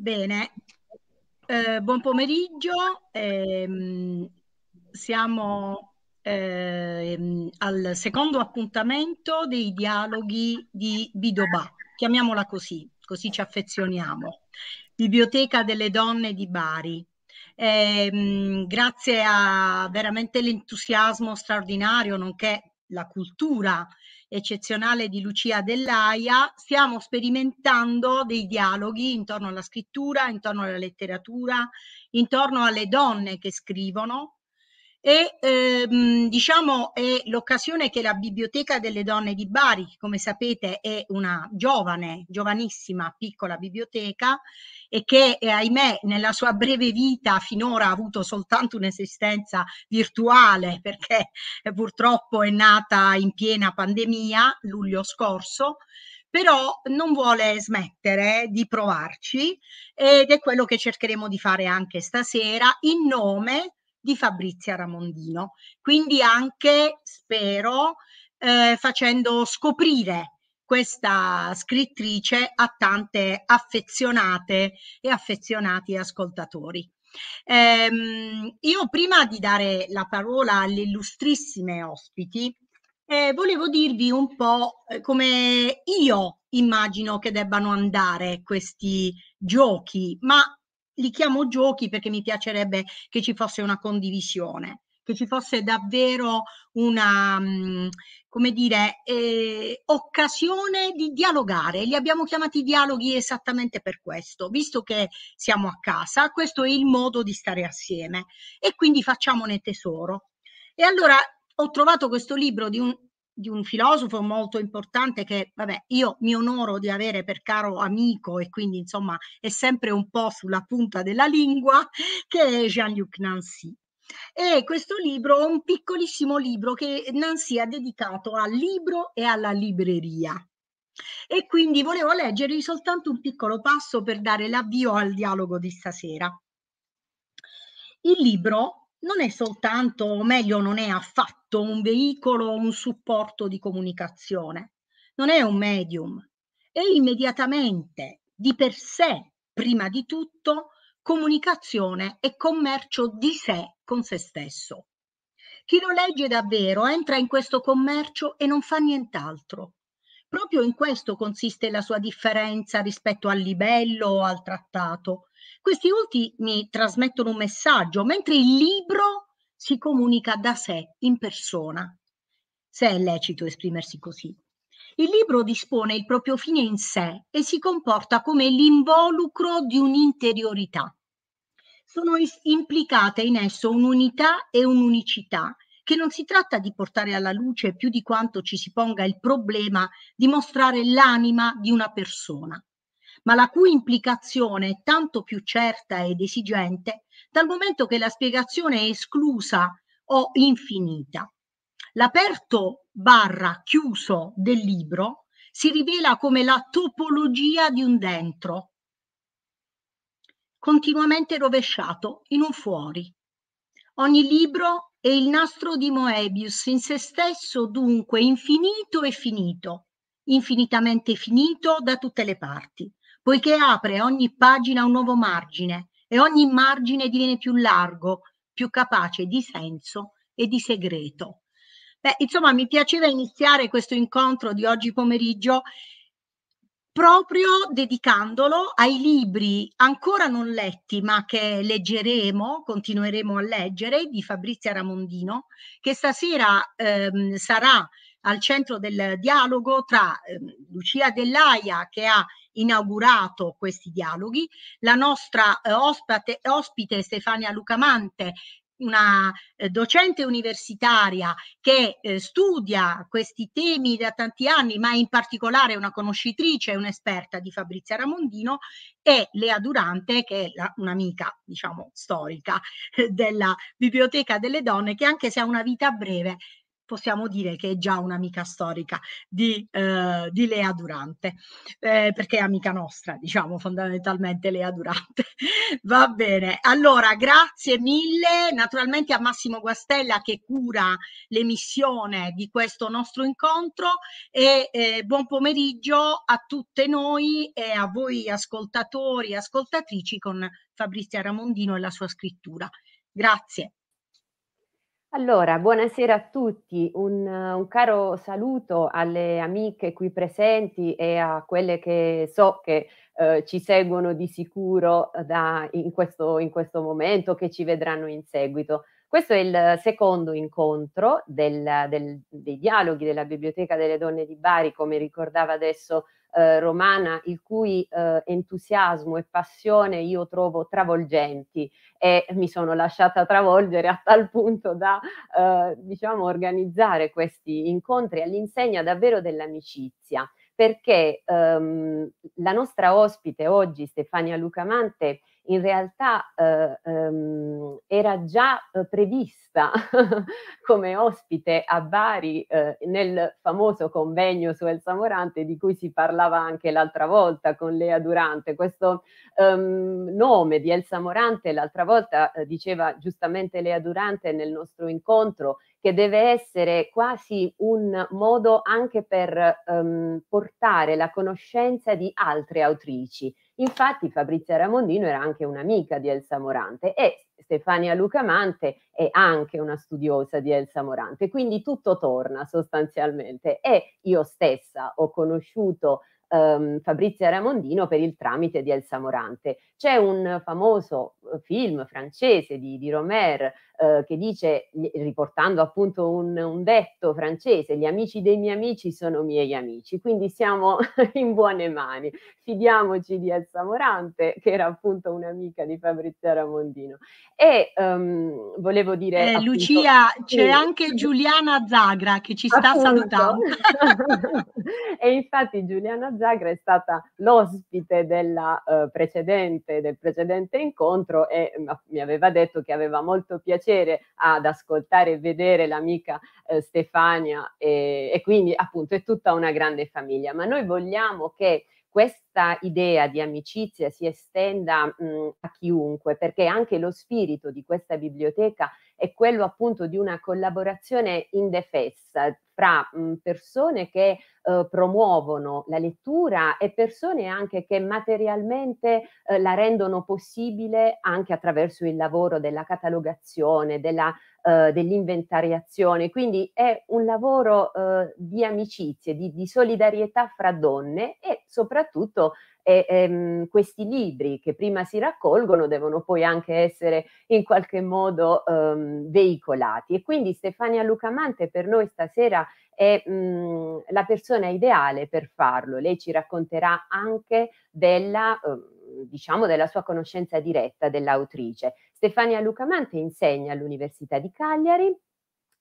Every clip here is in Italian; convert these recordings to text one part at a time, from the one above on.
Bene, eh, buon pomeriggio. Eh, siamo eh, al secondo appuntamento dei dialoghi di Bidobà, chiamiamola così, così ci affezioniamo. Biblioteca delle donne di Bari. Ehm, grazie a veramente l'entusiasmo straordinario, nonché la cultura eccezionale di Lucia Dell'Aia, stiamo sperimentando dei dialoghi intorno alla scrittura, intorno alla letteratura, intorno alle donne che scrivono e ehm, diciamo è l'occasione che la Biblioteca delle Donne di Bari, come sapete è una giovane, giovanissima, piccola biblioteca, e che, eh, ahimè, nella sua breve vita finora ha avuto soltanto un'esistenza virtuale perché eh, purtroppo è nata in piena pandemia luglio scorso, però non vuole smettere di provarci ed è quello che cercheremo di fare anche stasera in nome di Fabrizia Ramondino. Quindi anche, spero, eh, facendo scoprire questa scrittrice a tante affezionate e affezionati ascoltatori. Ehm, io prima di dare la parola alle illustrissime ospiti, eh, volevo dirvi un po' eh, come io immagino che debbano andare questi giochi, ma li chiamo giochi perché mi piacerebbe che ci fosse una condivisione che ci fosse davvero una, mm, come dire, eh, occasione di dialogare. Li abbiamo chiamati dialoghi esattamente per questo, visto che siamo a casa, questo è il modo di stare assieme e quindi facciamone tesoro. E allora ho trovato questo libro di un, di un filosofo molto importante che, vabbè, io mi onoro di avere per caro amico e quindi, insomma, è sempre un po' sulla punta della lingua, che è Jean-Luc Nancy. E questo libro è un piccolissimo libro che Nancy ha dedicato al libro e alla libreria. E quindi volevo leggervi soltanto un piccolo passo per dare l'avvio al dialogo di stasera. Il libro non è soltanto, o meglio, non è affatto un veicolo o un supporto di comunicazione, non è un medium, è immediatamente, di per sé, prima di tutto, comunicazione e commercio di sé con se stesso. Chi lo legge davvero entra in questo commercio e non fa nient'altro. Proprio in questo consiste la sua differenza rispetto al libello o al trattato. Questi ultimi trasmettono un messaggio, mentre il libro si comunica da sé, in persona, se è lecito esprimersi così. Il libro dispone il proprio fine in sé e si comporta come l'involucro di un'interiorità sono is- implicate in esso un'unità e un'unicità che non si tratta di portare alla luce più di quanto ci si ponga il problema di mostrare l'anima di una persona, ma la cui implicazione è tanto più certa ed esigente dal momento che la spiegazione è esclusa o infinita. L'aperto barra chiuso del libro si rivela come la topologia di un dentro, continuamente rovesciato in un fuori. Ogni libro è il nastro di Moebius in se stesso, dunque infinito e finito, infinitamente finito da tutte le parti, poiché apre ogni pagina un nuovo margine e ogni margine diviene più largo, più capace di senso e di segreto. Beh, insomma, mi piaceva iniziare questo incontro di oggi pomeriggio proprio dedicandolo ai libri ancora non letti, ma che leggeremo, continueremo a leggere, di Fabrizia Ramondino, che stasera ehm, sarà al centro del dialogo tra ehm, Lucia Dellaia, che ha inaugurato questi dialoghi, la nostra eh, ospite, ospite Stefania Lucamante, una eh, docente universitaria che eh, studia questi temi da tanti anni, ma in particolare una conoscitrice, un'esperta di Fabrizia Ramondino, e Lea Durante, che è la, un'amica, diciamo, storica eh, della Biblioteca delle Donne, che anche se ha una vita breve, possiamo dire che è già un'amica storica di, eh, di Lea Durante, eh, perché è amica nostra, diciamo fondamentalmente Lea Durante. Va bene, allora grazie mille naturalmente a Massimo Guastella che cura l'emissione di questo nostro incontro e eh, buon pomeriggio a tutte noi e a voi ascoltatori e ascoltatrici con Fabrizia Ramondino e la sua scrittura. Grazie. Allora, buonasera a tutti, un, un, caro saluto alle amiche qui presenti e a quelle che so che eh, ci seguono di sicuro eh, da, in, questo, in questo momento, che ci vedranno in seguito. Questo è il secondo incontro del, del, dei dialoghi della Biblioteca delle Donne di Bari, come ricordava adesso eh, Romana, il cui eh, entusiasmo e passione io trovo travolgenti e mi sono lasciata travolgere a tal punto da eh, diciamo, organizzare questi incontri all'insegna davvero dell'amicizia perché ehm, la nostra ospite oggi, Stefania Lucamante, in realtà eh, ehm, era già eh, prevista come ospite a Bari eh, nel famoso convegno su Elsa Morante di cui si parlava anche l'altra volta con Lea Durante. Questo ehm, nome di Elsa Morante l'altra volta eh, diceva giustamente Lea Durante nel nostro incontro che deve essere quasi un modo anche per ehm, portare la conoscenza di altre autrici. Infatti Fabrizia Ramondino era anche un'amica di Elsa Morante e Stefania Lucamante è anche una studiosa di Elsa Morante, quindi tutto torna sostanzialmente e io stessa ho conosciuto ehm, Fabrizia Ramondino per il tramite di Elsa Morante. C'è un famoso eh, film francese di, di Romer eh, che dice, riportando appunto un, un detto francese, gli amici dei miei amici sono miei amici, quindi siamo in buone mani. Fidiamoci di Elsa Morante, che era appunto un'amica di Fabrizia Ramondino. E um, volevo dire... Eh, appunto, Lucia, sì. c'è anche Giuliana Zagra che ci sta appunto. salutando. e infatti Giuliana Zagra è stata l'ospite della, eh, precedente, del precedente incontro e mm, mi aveva detto che aveva molto piacere ad ascoltare e vedere l'amica eh, Stefania e, e quindi appunto è tutta una grande famiglia, ma noi vogliamo che questa idea di amicizia si estenda mh, mm, a chiunque, perché anche lo spirito di questa biblioteca è quello appunto di una collaborazione indefessa fra persone che eh, promuovono la lettura e persone anche che materialmente eh, la rendono possibile anche attraverso il lavoro della catalogazione, della, eh, dell'inventariazione. Quindi è un lavoro eh, di amicizie, di, di solidarietà fra donne e soprattutto e ehm, questi libri che prima si raccolgono devono poi anche essere in qualche modo ehm, veicolati. E quindi Stefania Lucamante per noi stasera è mh, mm, la persona ideale per farlo. Lei ci racconterà anche della... Eh, diciamo della sua conoscenza diretta dell'autrice. Stefania Lucamante insegna all'Università di Cagliari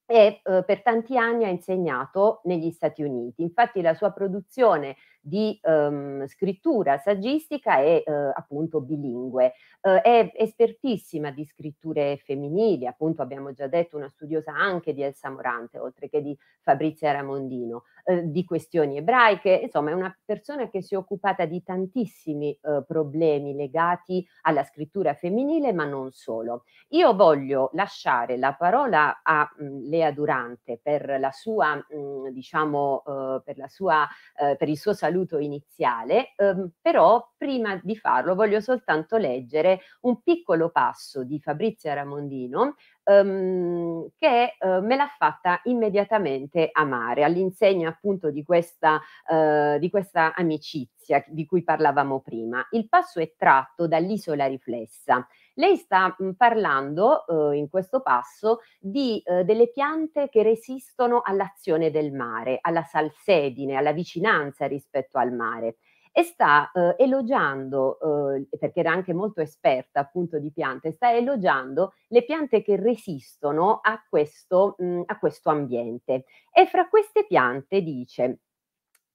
e eh, per tanti anni ha insegnato negli Stati Uniti. Infatti la sua produzione di ehm, scrittura saggistica e eh, appunto bilingue. Eh, è espertissima di scritture femminili, appunto abbiamo già detto una studiosa anche di Elsa Morante, oltre che di Fabrizia Ramondino, eh, di questioni ebraiche, insomma è una persona che si è occupata di tantissimi eh, problemi legati alla scrittura femminile, ma non solo. Io voglio lasciare la parola a mh, mm, Lea Durante per la sua, mh, mm, diciamo, eh, per, la sua eh, per il suo saluto saluto iniziale, ehm, però prima di farlo voglio soltanto leggere un piccolo passo di Fabrizia Ramondino ehm, che eh, me l'ha fatta immediatamente amare, all'insegna appunto di questa, eh, di questa amicizia di cui parlavamo prima. Il passo è tratto dall'isola riflessa lei sta mhmm, parlando eh, in questo passo di, eh, delle piante che resistono all'azione del mare, alla salsedine, alla vicinanza rispetto al mare e sta eh, elogiando, eh, perché era anche molto esperta appunto di piante, sta elogiando le piante che resistono a questo, mh, mhmm, a questo ambiente. E fra queste piante dice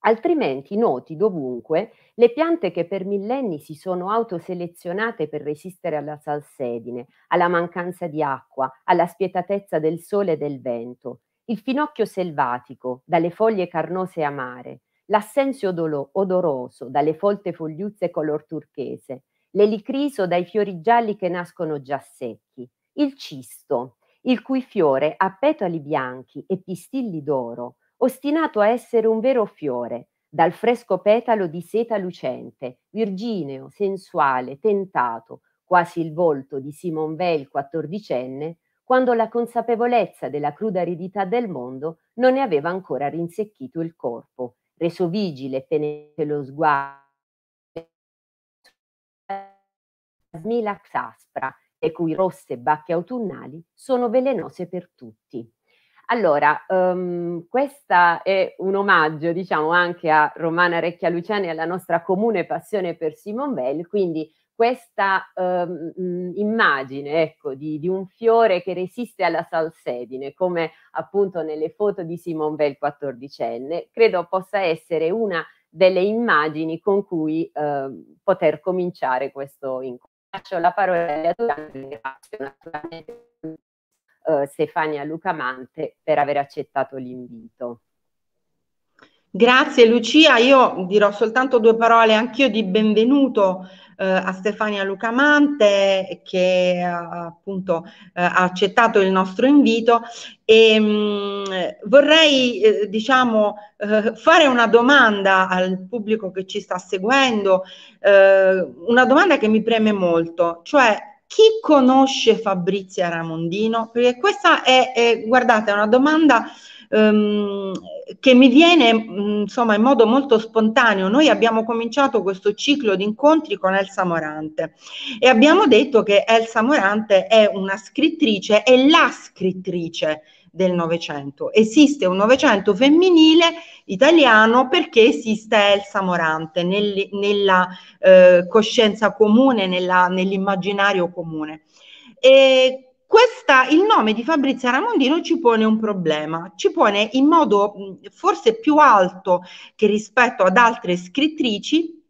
altrimenti noti dovunque le piante che per millenni si sono autoselezionate per resistere alla salsedine, alla mancanza di acqua, alla spietatezza del sole e del vento, il finocchio selvatico dalle foglie carnose e amare, l'assenzio odoroso dalle folte fogliuzze color turchese, l'elicriso dai fiori gialli che nascono già secchi, il cisto, il cui fiore ha petali bianchi e pistilli d'oro, ostinato a essere un vero fiore, dal fresco petalo di seta lucente, virgineo, sensuale, tentato, quasi il volto di Simon Veil quattordicenne, quando la consapevolezza della cruda aridità del mondo non ne aveva ancora rinsecchito il corpo, reso vigile e penetrante lo sguardo smilax aspra, le cui rosse bacche autunnali sono velenose per tutti. Allora, um, ehm, questo è un omaggio, diciamo, anche a Romana Recchia Luciani e alla nostra comune passione per Simon Bell, quindi questa um, immagine ecco, di, di, un fiore che resiste alla salsedine, come appunto nelle foto di Simon Bell 14enne, credo possa essere una delle immagini con cui uh, poter cominciare questo incontro. Lascio la parola agli attori, grazie naturalmente eh, Stefania Lucamante per aver accettato l'invito. Grazie Lucia, io dirò soltanto due parole anch'io di benvenuto eh, a Stefania Lucamante che eh, appunto eh, ha accettato il nostro invito e mh, mm, vorrei eh, diciamo eh, fare una domanda al pubblico che ci sta seguendo, una domanda che mi preme molto, cioè chi conosce Fabrizia Ramondino? Perché questa è, è guardate, è una domanda ehm, che mi viene mm, insomma in modo molto spontaneo. Noi abbiamo cominciato questo ciclo di incontri con Elsa Morante e abbiamo detto che Elsa Morante è una scrittrice, è la scrittrice del Novecento. Esiste un Novecento femminile italiano perché esiste Elsa Morante nel, nella eh, coscienza comune, nella, nell'immaginario comune. E questa, il nome di Fabrizia Ramondino ci pone un problema, ci pone in modo forse più alto che rispetto ad altre scrittrici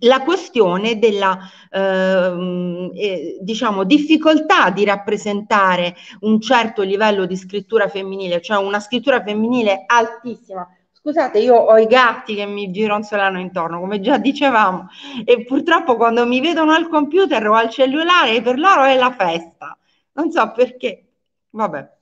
la questione della ehm, eh, diciamo, difficoltà di rappresentare un certo livello di scrittura femminile, cioè una scrittura femminile altissima. Scusate, io ho i gatti che mi gironzolano intorno, come già dicevamo, e purtroppo quando mi vedono al computer o al cellulare per loro è la festa. Non so perché. Vabbè.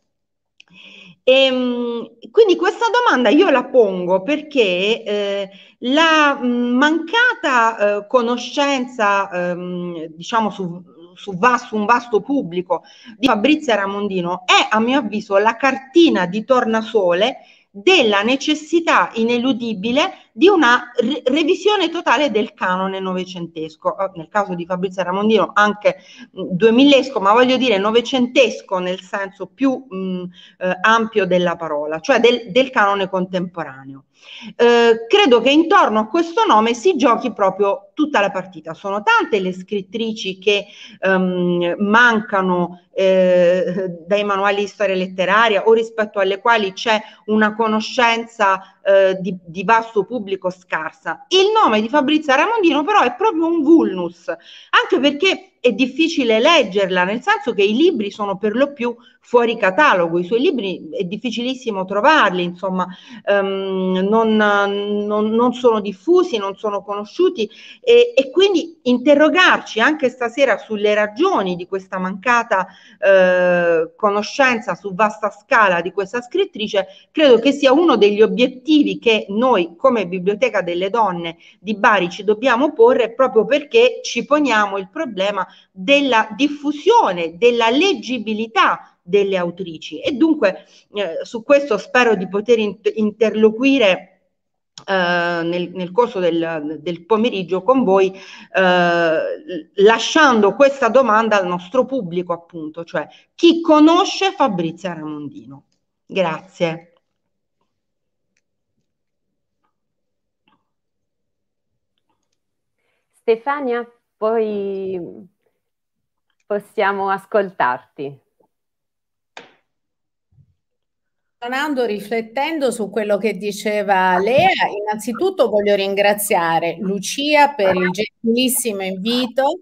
E, ehm, quindi questa domanda io la pongo perché eh, la mm, mancata eh, conoscenza, ehm, diciamo, su, su, vasto, un vasto pubblico di Fabrizia Ramondino è, a mio avviso, la cartina di tornasole della necessità ineludibile di una re- revisione totale del canone novecentesco, oh, nel caso di Fabrizio Ramondino anche duemillesco, ma voglio dire novecentesco nel senso più mh, eh, ampio della parola, cioè del, del canone contemporaneo. Eh, credo che intorno a questo nome si giochi proprio tutta la partita. Sono tante le scrittrici che ehm, mancano eh, dai manuali di storia letteraria o rispetto alle quali c'è una conoscenza eh, di, di, basso pubblico scarsa. Il nome di Fabrizia Ramondino però è proprio un vulnus, anche perché è difficile leggerla, nel senso che i libri sono per lo più fuori catalogo, i suoi libri è difficilissimo trovarli, insomma, ehm, non, non, non, sono diffusi, non sono conosciuti e, e, quindi interrogarci anche stasera sulle ragioni di questa mancata eh, conoscenza su vasta scala di questa scrittrice credo che sia uno degli obiettivi obiettivi che noi come Biblioteca delle Donne di Bari ci dobbiamo porre proprio perché ci poniamo il problema della diffusione, della leggibilità delle autrici e dunque eh, su questo spero di poter interloquire eh, nel, nel, corso del, del, pomeriggio con voi, eh, lasciando questa domanda al nostro pubblico, appunto, cioè chi conosce Fabrizia Ramondino? Grazie. Stefania, poi possiamo ascoltarti. Tornando, riflettendo su quello che diceva Lea, innanzitutto voglio ringraziare Lucia per il gentilissimo invito.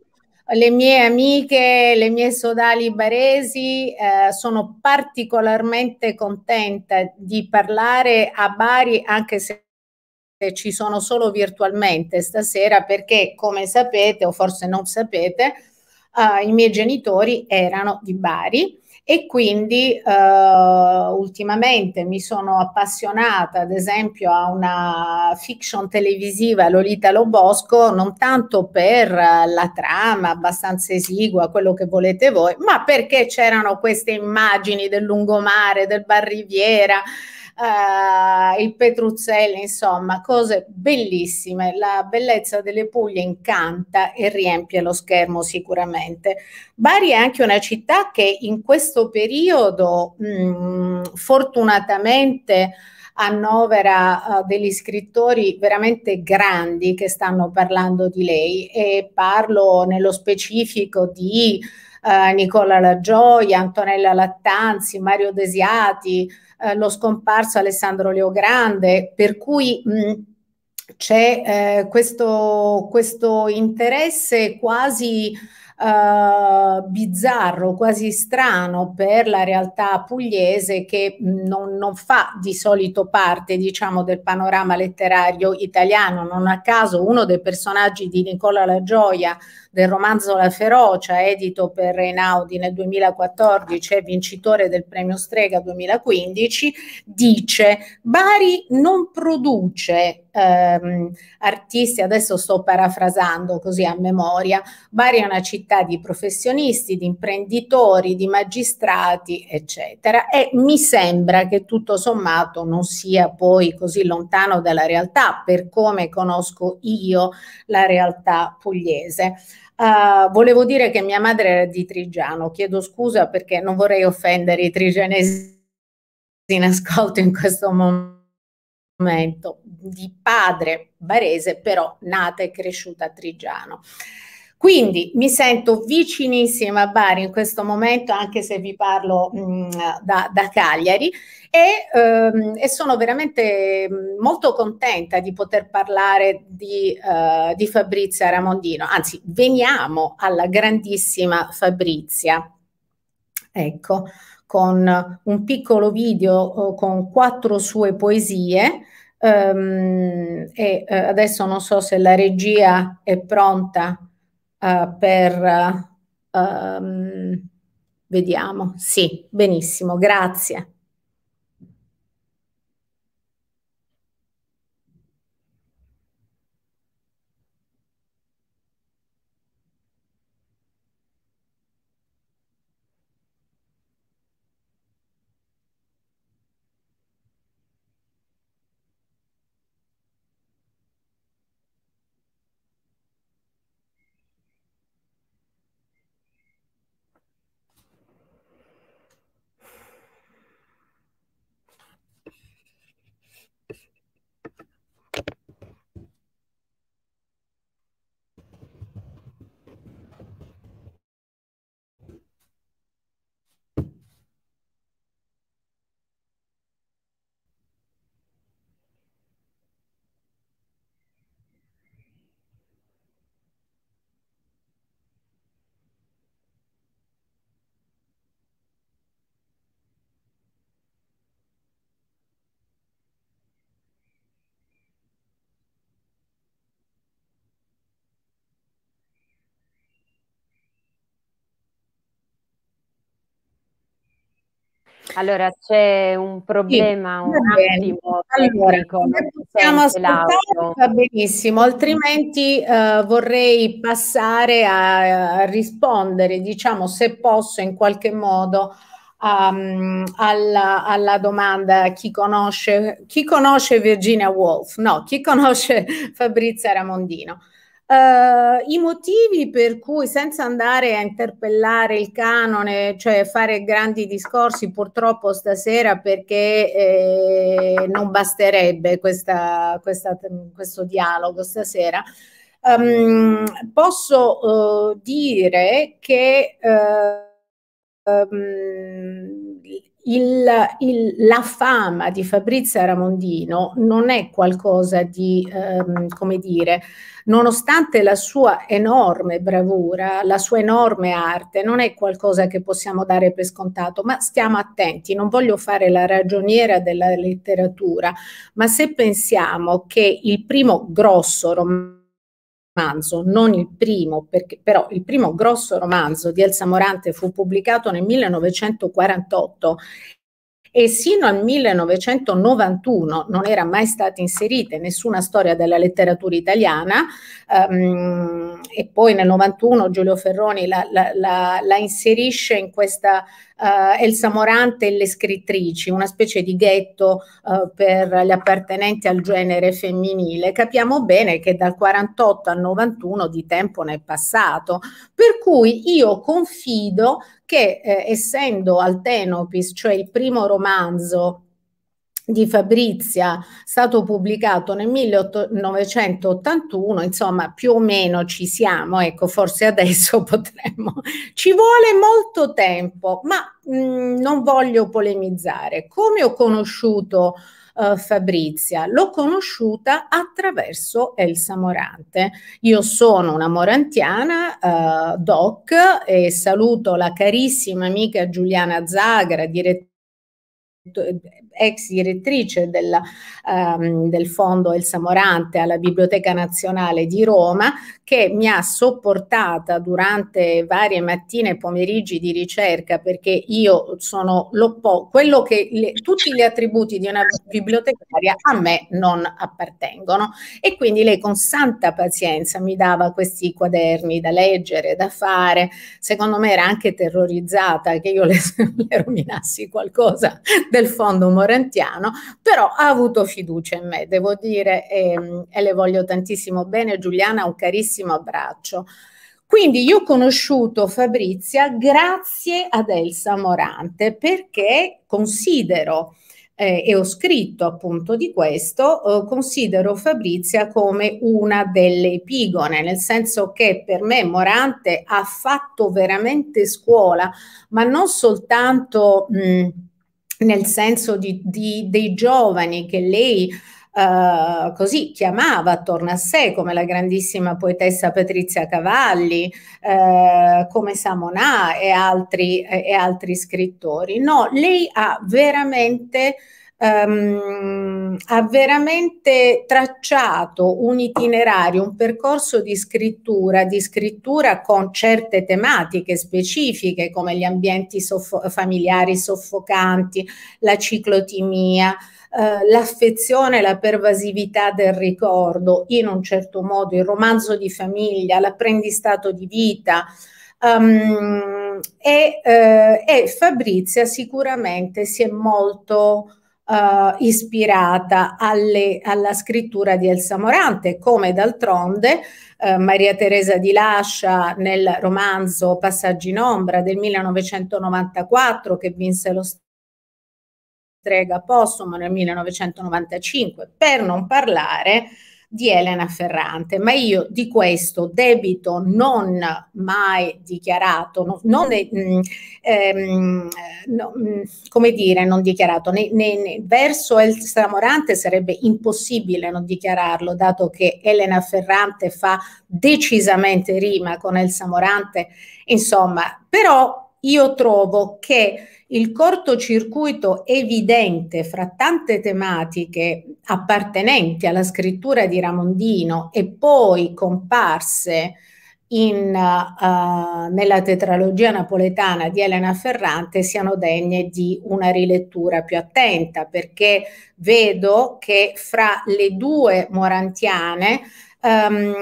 Le mie amiche, le mie sodali baresi, eh, sono particolarmente contenta di parlare a Bari, anche se ci sono solo virtualmente stasera perché, come sapete o forse non sapete, uh, i miei genitori erano di Bari e quindi uh, ultimamente mi sono appassionata ad esempio a una fiction televisiva Lolita Lobosco non tanto per la trama abbastanza esigua quello che volete voi ma perché c'erano queste immagini del lungomare del barriviera eh, il Petruzzelli, insomma, cose bellissime. La bellezza delle Puglie incanta e riempie lo schermo sicuramente. Bari è anche una città che in questo periodo mh, mm, fortunatamente annovera uh, degli scrittori veramente grandi che stanno parlando di lei e parlo nello specifico di uh, Nicola La Gioia, Antonella Lattanzi, Mario Desiati, eh, lo scomparso Alessandro Leogrande, per cui mh, c'è eh, questo, questo interesse quasi eh, bizzarro, quasi strano per la realtà pugliese che mm, non, non, fa di solito parte diciamo, del panorama letterario italiano. Non a caso uno dei personaggi di Nicola La Gioia del romanzo La Ferocia, edito per Reinaudi nel 2014 e vincitore del premio Strega 2015, dice Bari non produce ehm, artisti, adesso sto parafrasando così a memoria, Bari è una città di professionisti, di imprenditori, di magistrati, eccetera. E mi sembra che tutto sommato non sia poi così lontano dalla realtà, per come conosco io la realtà pugliese. Uh, volevo dire che mia madre era di Trigiano, chiedo scusa perché non vorrei offendere i trigianesi in ascolto in questo momento momento di padre barese, però nata e cresciuta a Trigiano. Quindi mi sento vicinissima a Bari in questo momento, anche se vi parlo mh, mm, da, da, Cagliari, e, ehm, e, sono veramente mm, molto contenta di poter parlare di, eh, di Fabrizia Ramondino. Anzi, veniamo alla grandissima Fabrizia. Ecco con un piccolo video eh, con quattro sue poesie. Um, e uh, adesso non so se la regia è pronta uh, per... Uh, um, vediamo, sì, benissimo, grazie. Allora c'è un problema, sì, un attimo. Allora, possiamo ascoltare, va benissimo, altrimenti eh, vorrei passare a, a, rispondere, diciamo, se posso in qualche modo um, alla, alla, domanda chi conosce, chi conosce Virginia Woolf? No, chi conosce Fabrizia Ramondino? Uh, I motivi per cui, senza andare a interpellare il canone, cioè fare grandi discorsi, purtroppo stasera perché eh, non basterebbe questa, questa, questo dialogo stasera, um, posso uh, dire che uh, um, il, il, la fama di Fabrizio Ramondino non è qualcosa di, ehm, come dire, nonostante la sua enorme bravura, la sua enorme arte, non è qualcosa che possiamo dare per scontato, ma stiamo attenti, non voglio fare la ragioniera della letteratura, ma se pensiamo che il primo grosso romanzo romanzo, non il primo, perché però il primo grosso romanzo di Elsa Morante fu pubblicato nel 1948 e sino al 1991 non era mai stata inserita in nessuna storia della letteratura italiana um, e poi nel 91 Giulio Ferroni la, la, la, la inserisce in questa uh, Elsa Morante e le scrittrici, una specie di ghetto uh, per gli appartenenti al genere femminile. Capiamo bene che dal 48 al 91 di tempo ne è passato, per cui io confido che eh, essendo Altenopis, cioè il primo romanzo di Fabrizia, stato pubblicato nel 1981, insomma più o meno ci siamo, ecco forse adesso potremmo. Ci vuole molto tempo, ma mh, mm, non voglio polemizzare. Come ho conosciuto eh, eh, Fabrizia. L'ho conosciuta attraverso Elsa Morante. Io sono una morantiana, eh, doc, e saluto la carissima amica Giuliana Zagra, direttrice ex direttrice della, um, del fondo Elsa Morante alla Biblioteca Nazionale di Roma che mi ha sopportata durante varie mattine e pomeriggi di ricerca perché io sono quello che le, tutti gli attributi di una bibliotecaria a me non appartengono e quindi lei con santa pazienza mi dava questi quaderni da leggere, da fare, secondo me era anche terrorizzata che io le, le rovinassi qualcosa del fondo morentiano, però ha avuto fiducia in me, devo dire, e, ehm, e le voglio tantissimo bene. Giuliana, un carissimo abbraccio. Quindi io ho conosciuto Fabrizia grazie ad Elsa Morante perché considero eh, e ho scritto appunto di questo, eh, considero Fabrizia come una delle epigone, nel senso che per me Morante ha fatto veramente scuola, ma non soltanto... Mh, nel senso di, di, dei giovani che lei Uh, così chiamava attorno a sé, come la grandissima poetessa Patrizia Cavalli, uh, come Samonà e altri, e altri scrittori. No, lei ha veramente ehm, ha veramente tracciato un itinerario, un percorso di scrittura, di scrittura con certe tematiche specifiche come gli ambienti soffo familiari soffocanti, la ciclotimia, eh, l'affezione, la pervasività del ricordo, in un certo modo il romanzo di famiglia, l'apprendistato di vita. Um, e, eh, e Fabrizia sicuramente si è molto eh, ispirata alle, alla scrittura di Elsa Morante, come d'altronde eh, Maria Teresa di Lascia nel romanzo Passaggi in ombra del 1994 che vinse lo strega possumo nel 1995, per non parlare eh, di Elena Ferrante, ma io di questo debito non mai dichiarato, non, non mm, ehm, no, mm, come dire, non dichiarato, né, né, né. verso Elsa Morante sarebbe impossibile non dichiararlo, dato che Elena Ferrante fa decisamente rima con Elsa Morante, insomma, però io trovo che il cortocircuito evidente fra tante tematiche appartenenti alla scrittura di Ramondino e poi comparse in, uh, nella tetralogia napoletana di Elena Ferrante siano degne di una rilettura più attenta perché vedo che fra le due morantiane um,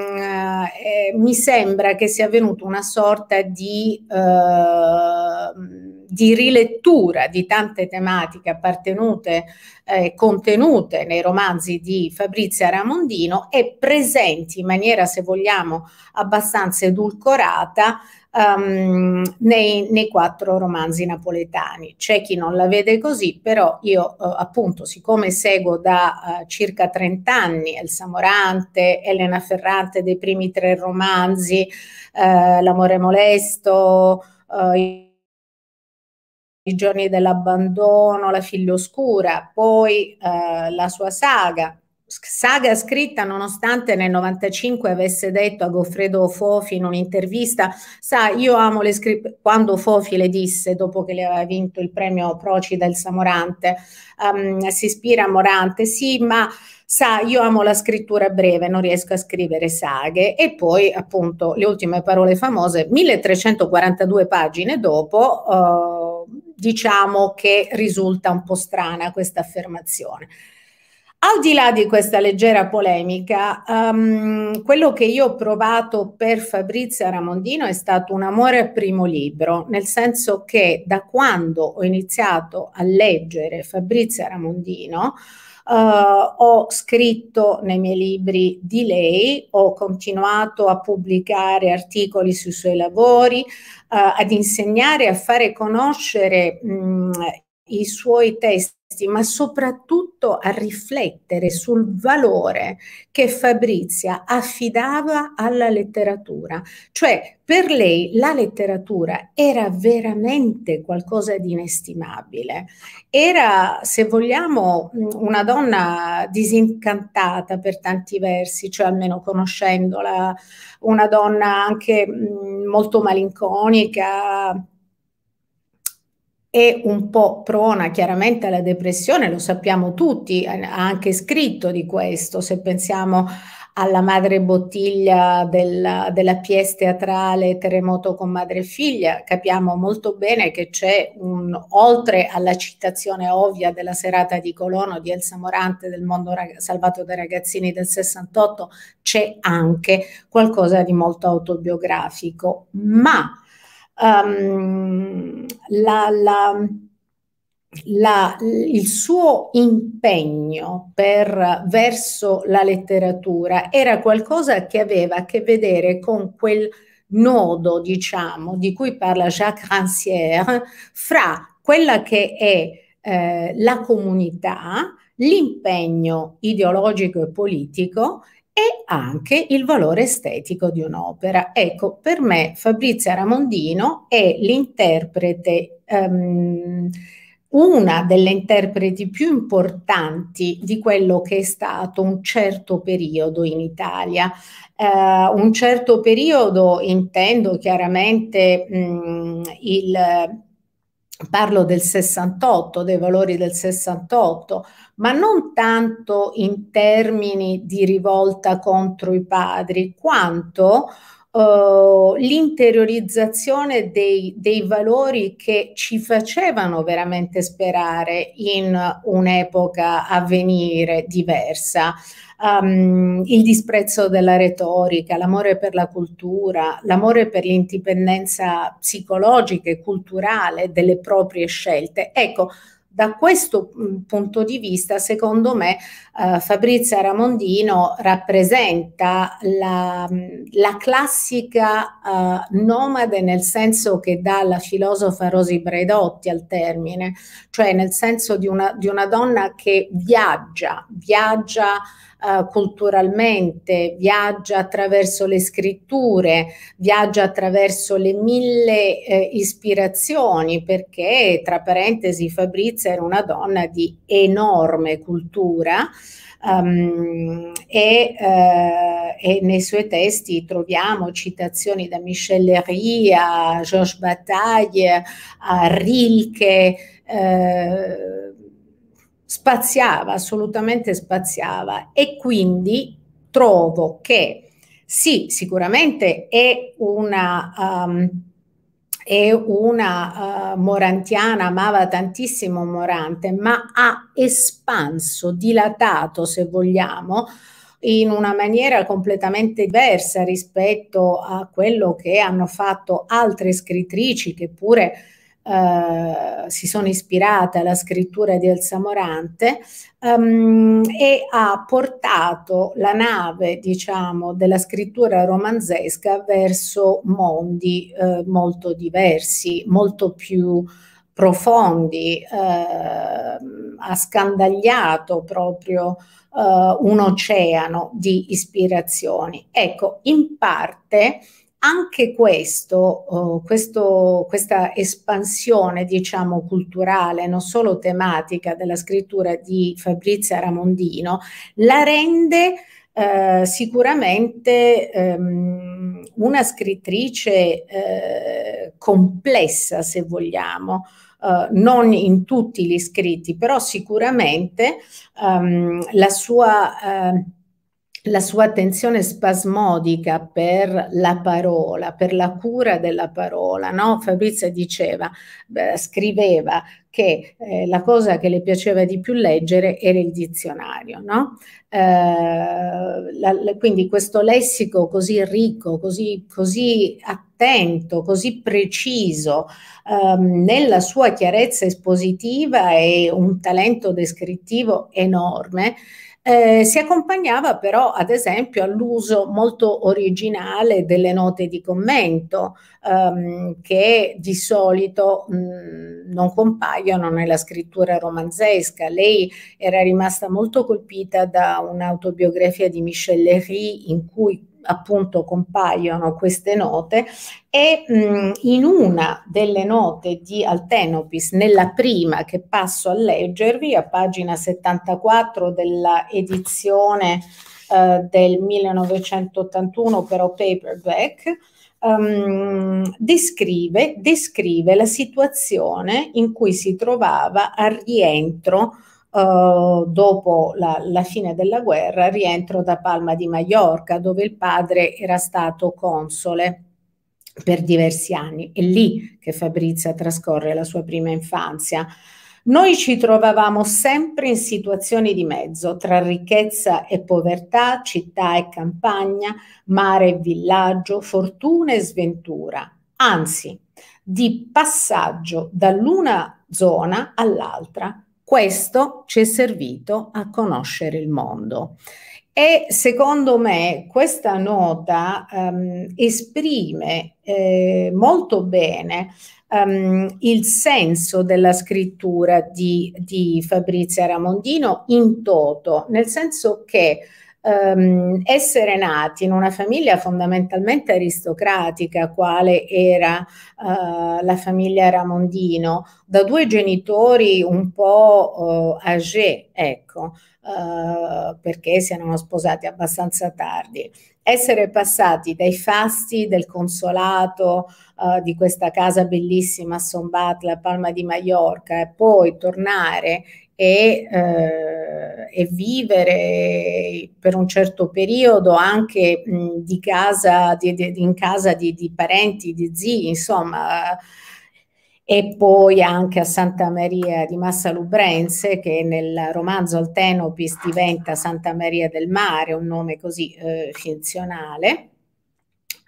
eh, mi sembra che sia avvenuta una sorta di uh, di rilettura di tante tematiche appartenute, eh, contenute nei romanzi di Fabrizia Ramondino e presenti in maniera, se vogliamo, abbastanza edulcorata um, nei, nei, quattro romanzi napoletani. C'è chi non la vede così, però io eh, appunto, siccome seguo da eh, circa 30 anni Elsa Morante, Elena Ferrante dei primi tre romanzi, eh, L'amore molesto, eh, i giorni dell'abbandono, la figlia oscura, poi eh, la sua saga, saga scritta nonostante nel 95 avesse detto a Goffredo Fofi in un'intervista, sa io amo le scritte, quando Fofi le disse dopo che le aveva vinto il premio Proci del Samorante, um, si ispira a Morante, sì ma sa io amo la scrittura breve, non riesco a scrivere saghe e poi appunto le ultime parole famose, 1342 pagine dopo... Uh, diciamo che risulta un po' strana questa affermazione. Al di là di questa leggera polemica, um, quello che io ho provato per Fabrizia Ramondino è stato un amore al primo libro, nel senso che da quando ho iniziato a leggere Fabrizia Ramondino, Uh, eh, ho scritto nei miei libri di lei, ho continuato a pubblicare articoli sui suoi lavori, eh, ad insegnare, a fare conoscere mh, i suoi testi ma soprattutto a riflettere sul valore che Fabrizia affidava alla letteratura. Cioè, per lei la letteratura era veramente qualcosa di inestimabile. Era, se vogliamo, una donna disincantata per tanti versi, cioè almeno conoscendola, una donna anche molto malinconica, è un po' prona chiaramente alla depressione, lo sappiamo tutti, ha anche scritto di questo, se pensiamo alla madre bottiglia della, della pièce teatrale Terremoto con madre e figlia, capiamo molto bene che c'è un, oltre alla citazione ovvia della serata di Colono di Elsa Morante del mondo salvato dai ragazzini del 68, c'è anche qualcosa di molto autobiografico, ma um, la, la, la, il suo impegno per, verso la letteratura era qualcosa che aveva a che vedere con quel nodo, diciamo, di cui parla Jacques Rancière, fra quella che è eh, la comunità, l'impegno ideologico e politico e anche il valore estetico di un'opera. Ecco, per me Fabrizia Ramondino è l'interprete, um, una delle interpreti più importanti di quello che è stato un certo periodo in Italia. Uh, un certo periodo intendo chiaramente um, il parlo del 68, dei valori del 68, ma non tanto in termini di rivolta contro i padri, quanto Uh, l'interiorizzazione dei, dei, valori che ci facevano veramente sperare in un'epoca a venire diversa. Um, il disprezzo della retorica, l'amore per la cultura, l'amore per l'indipendenza psicologica e culturale delle proprie scelte. Ecco, da questo mm, punto di vista, secondo me, eh, Fabrizia Ramondino rappresenta la, mm, la classica eh, nomade nel senso che dà la filosofa Rosi Bredotti al termine, cioè nel senso di una, di una donna che viaggia, viaggia eh, culturalmente, viaggia attraverso le scritture, viaggia attraverso le mille eh, ispirazioni, perché tra parentesi Fabrizia era una donna di enorme cultura. Um, e, uh, e, nei suoi testi troviamo citazioni da Michel Herry a Georges Bataille, a Rilke, uh, spaziava, assolutamente spaziava e quindi trovo che sì, sicuramente è una... Um, è una uh, morantiana, amava tantissimo Morante, ma ha espanso, dilatato, se vogliamo, in una maniera completamente diversa rispetto a quello che hanno fatto altre scrittrici che pure eh, si sono ispirate alla scrittura di Elsa Morante ehm, e ha portato la nave, diciamo, della scrittura romanzesca verso mondi eh, molto diversi, molto più profondi, eh, ha scandagliato proprio eh, un oceano di ispirazioni. Ecco, in parte anche questo, oh, questo, questa espansione, diciamo, culturale, non solo tematica della scrittura di Fabrizia Ramondino, la rende eh, sicuramente ehm, una scrittrice eh, complessa, se vogliamo, eh, non in tutti gli scritti, però sicuramente ehm, la sua eh, la sua attenzione spasmodica per la parola, per la cura della parola. No? Fabrizio diceva, eh, scriveva che eh, la cosa che le piaceva di più leggere era il dizionario. No? Eh, la, la, quindi questo lessico così ricco, così, così attento, così preciso, ehm, nella sua chiarezza espositiva e un talento descrittivo enorme, eh, si accompagnava però, ad esempio, all'uso molto originale delle note di commento, ehm, che di solito mh, mm, non compaiono nella scrittura romanzesca. Lei era rimasta molto colpita da un'autobiografia di Michel Lery in cui appunto compaiono queste note e mh, mm, in una delle note di Altenopis, nella prima che passo a leggervi, a pagina 74 della edizione eh, del 1981 però paperback, Um, descrive, descrive, la situazione in cui si trovava al rientro Uh, dopo la, la, fine della guerra, rientro da Palma di Mallorca, dove il padre era stato console per diversi anni. È lì che Fabrizia trascorre la sua prima infanzia. Noi ci trovavamo sempre in situazioni di mezzo, tra ricchezza e povertà, città e campagna, mare e villaggio, fortuna e sventura, anzi, di passaggio dall'una zona all'altra, questo ci è servito a conoscere il mondo. E secondo me questa nota um, esprime eh, molto bene um, il senso della scrittura di, di Fabrizia Ramondino in toto, nel senso che ehm, essere nati in una famiglia fondamentalmente aristocratica, quale era eh, la famiglia Ramondino, da due genitori un po' eh, âgé, ecco, eh, perché si erano sposati abbastanza tardi essere passati dai fasti del consolato uh, di questa casa bellissima a Sombat, la Palma di Mallorca, e poi tornare e, eh, e vivere per un certo periodo anche mh, di casa, di, di, in casa di, di parenti, di zii, insomma e poi anche a Santa Maria di Massa Lubrense che nel romanzo Al Tenopis diventa Santa Maria del Mare, un nome così eh, finzionale,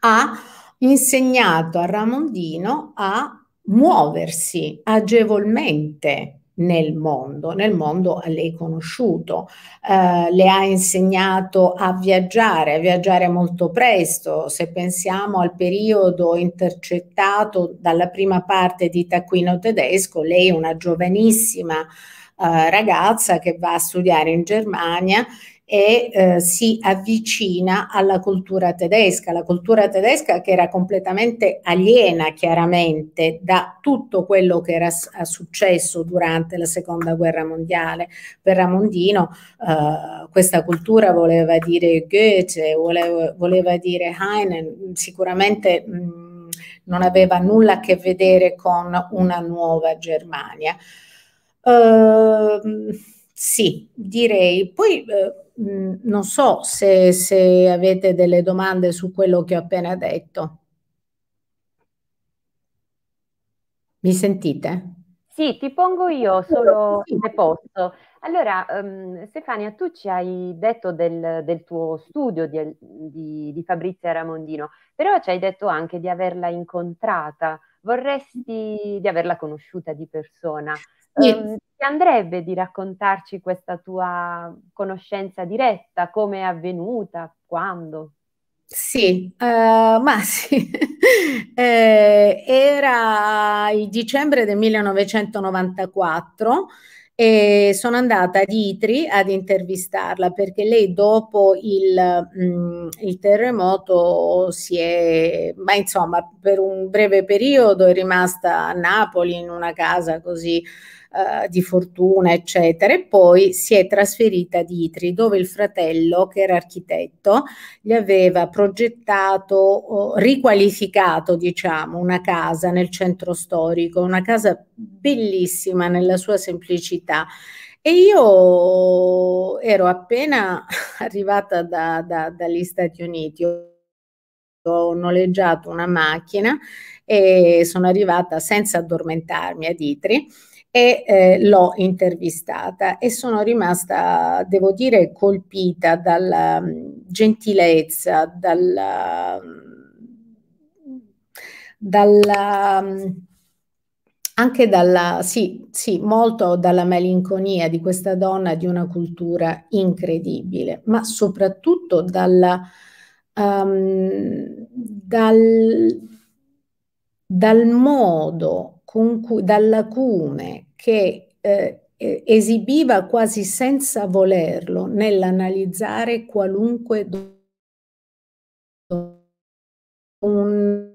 ha insegnato a Ramondino a muoversi agevolmente nel mondo, nel mondo le conosciuto, eh, le ha insegnato a viaggiare, a viaggiare molto presto, se pensiamo al periodo intercettato dalla prima parte di Taccuino tedesco, lei è una giovanissima eh, ragazza che va a studiare in Germania e eh, si avvicina alla cultura tedesca, la cultura tedesca che era completamente aliena chiaramente da tutto quello che era successo durante la seconda guerra mondiale. Per Ramondino eh, questa cultura voleva dire Goethe, voleva, voleva dire Heine, sicuramente... Mh, non aveva nulla a che vedere con una nuova Germania. Uh, sì, direi. Poi uh, Mhmm, non so se, se avete delle domande su quello che ho appena detto. Mi sentite? Sì, ti pongo io solo se posso. Allora, um, Stefania, tu ci hai detto del, del tuo studio di, di, di, Fabrizia Ramondino, però ci hai detto anche di averla incontrata vorresti di averla conosciuta di persona. Sì. Um, ti andrebbe di raccontarci questa tua conoscenza diretta, come è avvenuta, quando? Sì, uh, ma sì, eh, era il dicembre del 1994 e sono andata ad Itri ad intervistarla perché lei dopo il, mh, mm, il terremoto si è, ma insomma, per un breve periodo è rimasta a Napoli in una casa così eh, di fortuna, eccetera. E poi si è trasferita ad Itri, dove il fratello, che era architetto, gli aveva progettato, riqualificato, diciamo, una casa nel centro storico, una casa bellissima nella sua semplicità. E io ero appena arrivata da, da, dagli Stati Uniti, ho noleggiato una macchina e sono arrivata senza addormentarmi a Itri e eh, l'ho intervistata e sono rimasta, devo dire, colpita dalla mm, gentilezza, dalla, mm, dalla mm, anche dalla, sì, sì, molto dalla malinconia di questa donna di una cultura incredibile, ma soprattutto dalla, um, dal, dal modo cu- dall'acume che eh, esibiva quasi senza volerlo nell'analizzare qualunque do- un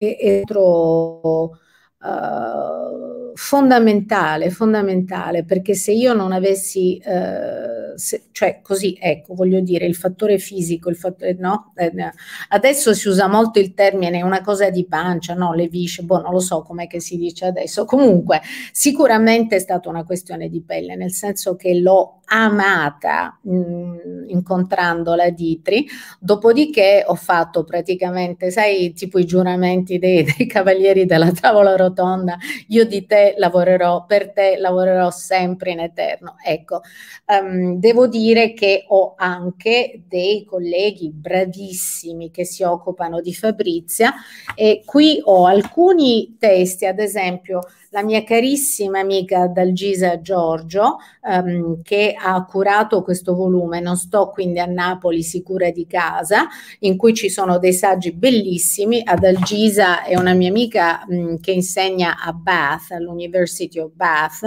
altro uh, eh, fondamentale, fondamentale, perché se io non avessi uh, se, cioè così, ecco, voglio dire, il fattore fisico, il fattore, eh, no? Eh, eh, adesso si usa molto il termine una cosa di pancia, no? Le visce, boh, non lo so com'è che si dice adesso. Comunque, sicuramente è stata una questione di pelle, nel senso che l'ho amata mh, mm, incontrandola a Ditri, dopodiché ho fatto praticamente, sai, tipo i giuramenti dei, dei cavalieri della tavola rotonda, io di te lavorerò, per te lavorerò sempre in eterno. Ecco, um, devo dire che ho anche dei colleghi bravissimi che si occupano di Fabrizia e qui ho alcuni testi, ad esempio, la mia carissima amica Dalgisa Giorgio ehm, che ha curato questo volume, non sto quindi a Napoli sicura di casa, in cui ci sono dei saggi bellissimi. Adalgisa è una mia amica mh, mm, che insegna a Bath, all'University of Bath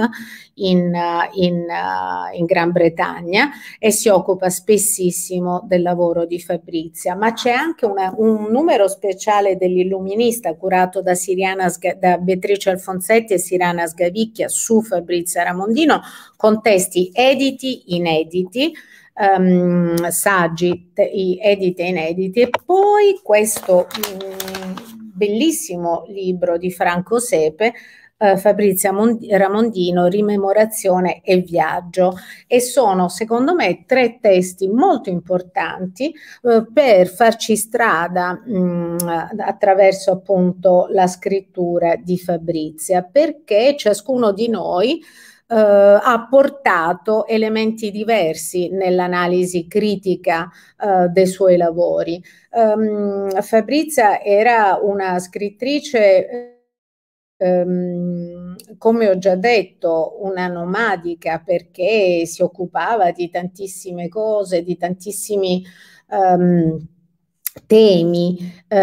in, uh, in, uh, in Gran Bretagna e si occupa spessissimo del lavoro di Fabrizia, ma c'è anche una, un numero speciale dell'Illuminista curato da, Siriana, da Beatrice Alfonsetti Vecchia e Sirana Sgavicchia su Fabrizio Ramondino, con testi editi, inediti, um, saggi editi e inediti, e poi questo um, bellissimo libro di Franco Sepe, eh, Fabrizia Mond- Ramondino, Rimemorazione e Viaggio. E sono, secondo me, tre testi molto importanti eh, per farci strada mh, mm, attraverso appunto la scrittura di Fabrizia, perché ciascuno di noi eh, ha portato elementi diversi nell'analisi critica eh, dei suoi lavori. Um, Fabrizia era una scrittrice eh, ehm, come ho già detto, una nomadica perché si occupava di tantissime cose, di tantissimi ehm, temi eh,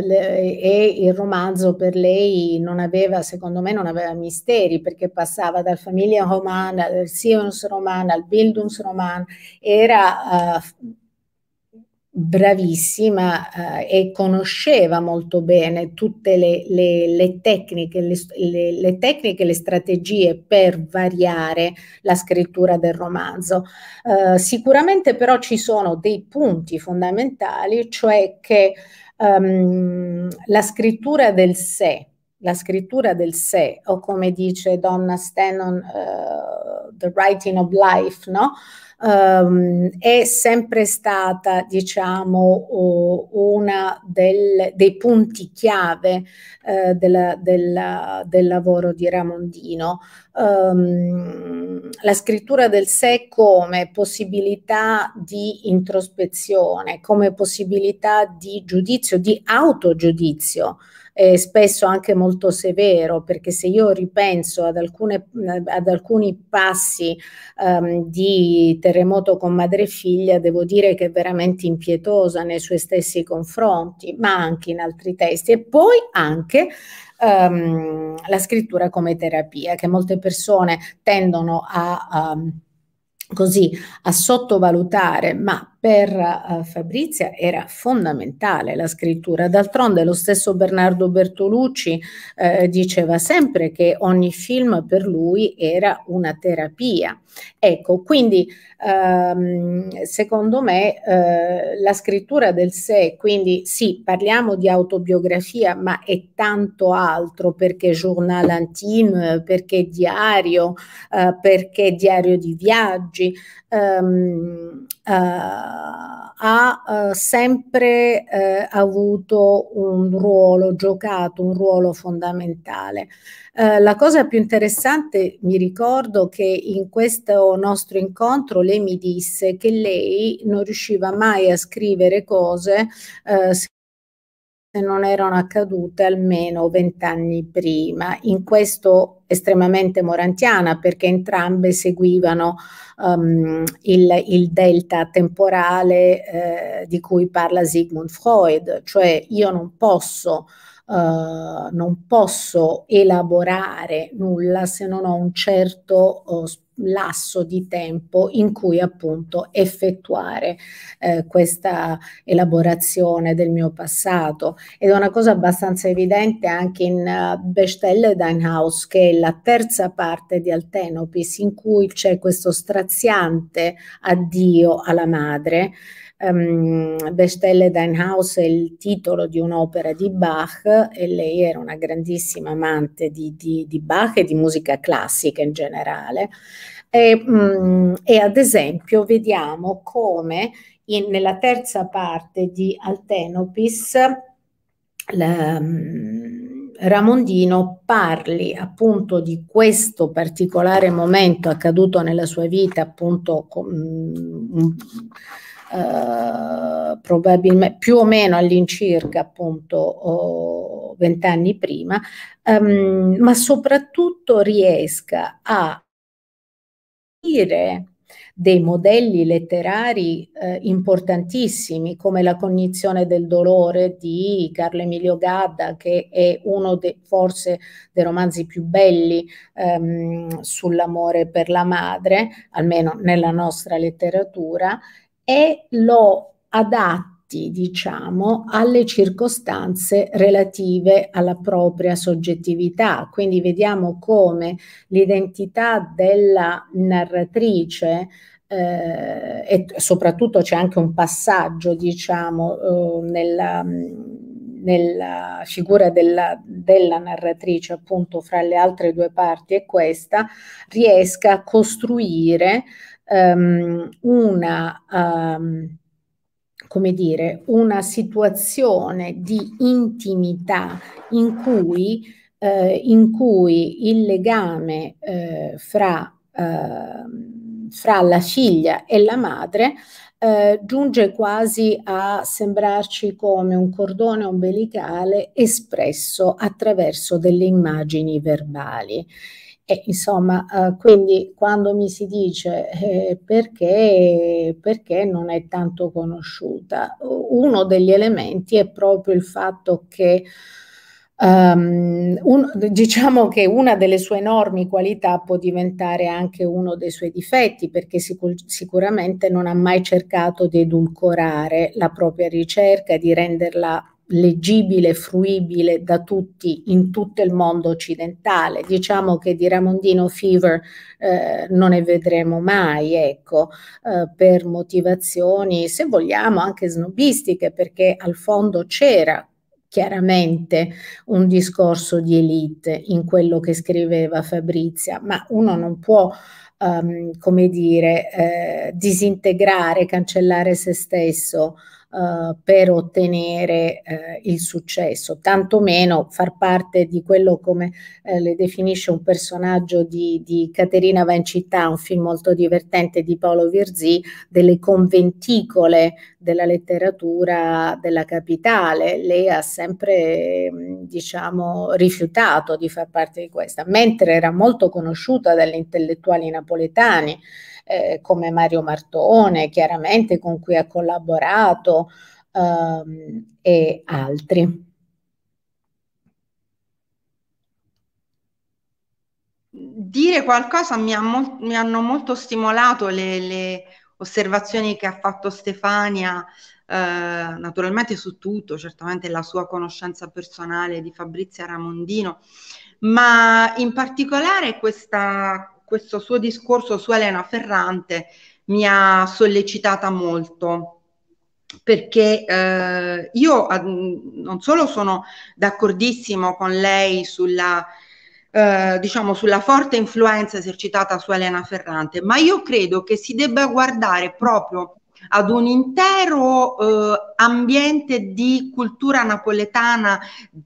le, e il romanzo per lei non aveva, secondo me, non aveva misteri perché passava dal famiglia romana, al Sions roman al Bildungsroman, era eh, bravissima eh, e conosceva molto bene tutte le, le, le tecniche, le, le, tecniche, le strategie per variare la scrittura del romanzo. Eh, sicuramente però ci sono dei punti fondamentali, cioè che um, la scrittura del sé, la scrittura del sé, o come dice Donna Stannon, uh, The Writing of Life, no? ehm, è sempre stata, diciamo, uno dei punti chiave eh, della, della, del lavoro di Ramondino. Um, la scrittura del sé come possibilità di introspezione, come possibilità di giudizio, di autogiudizio eh, spesso anche molto severo, perché se io ripenso ad, alcune, ad alcuni passi um, di terremoto con madre e figlia, devo dire che è veramente impietosa nei suoi stessi confronti, ma anche in altri testi. E poi anche um, la scrittura come terapia, che molte persone tendono a... a ehm, così a sottovalutare, ma per eh, Fabrizia era fondamentale la scrittura. D'altronde lo stesso Bernardo Bertolucci eh, diceva sempre che ogni film per lui era una terapia. Ecco, quindi ehm, secondo me eh, la scrittura del sé, quindi sì, parliamo di autobiografia, ma è tanto altro perché journal intime, perché diario, eh, perché diario di viaggi. Ehm, eh, eh, ha eh, sempre eh, avuto un ruolo, giocato un ruolo fondamentale. la cosa più interessante, mi ricordo che in questo nostro incontro lei mi disse che lei non riusciva mai a scrivere cose se non erano accadute almeno vent'anni prima. In questo estremamente morantiana perché entrambe seguivano um, il, il, delta temporale eh, di cui parla Sigmund Freud, cioè io non posso Uh, non posso elaborare nulla se non ho un certo uh, lasso di tempo in cui appunto effettuare eh, questa elaborazione del mio passato ed è una cosa abbastanza evidente anche in uh, eh, Bestelle Dein Haus che è la terza parte di Altenopis in cui c'è questo straziante addio alla madre um, Bestelle Deinhaus è il titolo di un'opera di Bach e lei era una grandissima amante di, di, di Bach e di musica classica in generale. E, um, e ad esempio vediamo come in, nella terza parte di Altenopis la, mm, Ramondino parli appunto di questo particolare momento accaduto nella sua vita, appunto com, mm, eh, probabilmente più o meno all'incirca appunto vent'anni prima, ehm, ma soprattutto riesca a dire dei modelli letterari eh, importantissimi come la cognizione del dolore di Carlo Emilio Gadda che è uno de, forse dei romanzi più belli ehm, sull'amore per la madre almeno nella nostra letteratura e lo adatti, diciamo, alle circostanze relative alla propria soggettività. Quindi vediamo come l'identità della narratrice eh, e soprattutto c'è anche un passaggio, diciamo, eh, nella, nella figura della, della, narratrice, appunto, fra le altre due parti e questa, riesca a costruire um, una, um, come dire, una situazione di intimità in cui, eh, in cui il legame eh, fra, eh, fra la figlia e la madre eh, giunge quasi a sembrarci come un cordone ombelicale espresso attraverso delle immagini verbali. E insomma, eh, quindi quando mi si dice eh, perché, perché non è tanto conosciuta, uno degli elementi è proprio il fatto che Um, un, diciamo che una delle sue enormi qualità può diventare anche uno dei suoi difetti, perché sicur sicuramente non ha mai cercato di edulcorare la propria ricerca, di renderla leggibile, fruibile da tutti in tutto il mondo occidentale. Diciamo che di Ramondino Fever eh, non ne vedremo mai, ecco, eh, per motivazioni, se vogliamo, anche snobistiche, perché al fondo c'era chiaramente un discorso di elite in quello che scriveva Fabrizia, ma uno non può um, come dire, eh, disintegrare, cancellare se stesso eh, per ottenere eh, il successo, tantomeno far parte di quello come eh, le definisce un personaggio di, di Caterina Vancità, un film molto divertente di Paolo Virzì, delle conventicole della letteratura della capitale. Lei ha sempre, mm, diciamo, rifiutato di far parte di questa, mentre era molto conosciuta dagli intellettuali napoletani eh, come Mario Martone, chiaramente con cui ha collaborato ehm, e altri. Dire qualcosa mi, ha mi hanno molto stimolato le, le, osservazioni che ha fatto Stefania, eh, naturalmente su tutto, certamente la sua conoscenza personale di Fabrizia Ramondino, ma in particolare questa, questo suo discorso su Elena Ferrante mi ha sollecitata molto perché eh, io ad, non solo sono d'accordissimo con lei sulla, eh, diciamo, sulla forte influenza esercitata su Elena Ferrante, ma io credo che si debba guardare proprio ad un intero eh, ambiente di cultura napoletana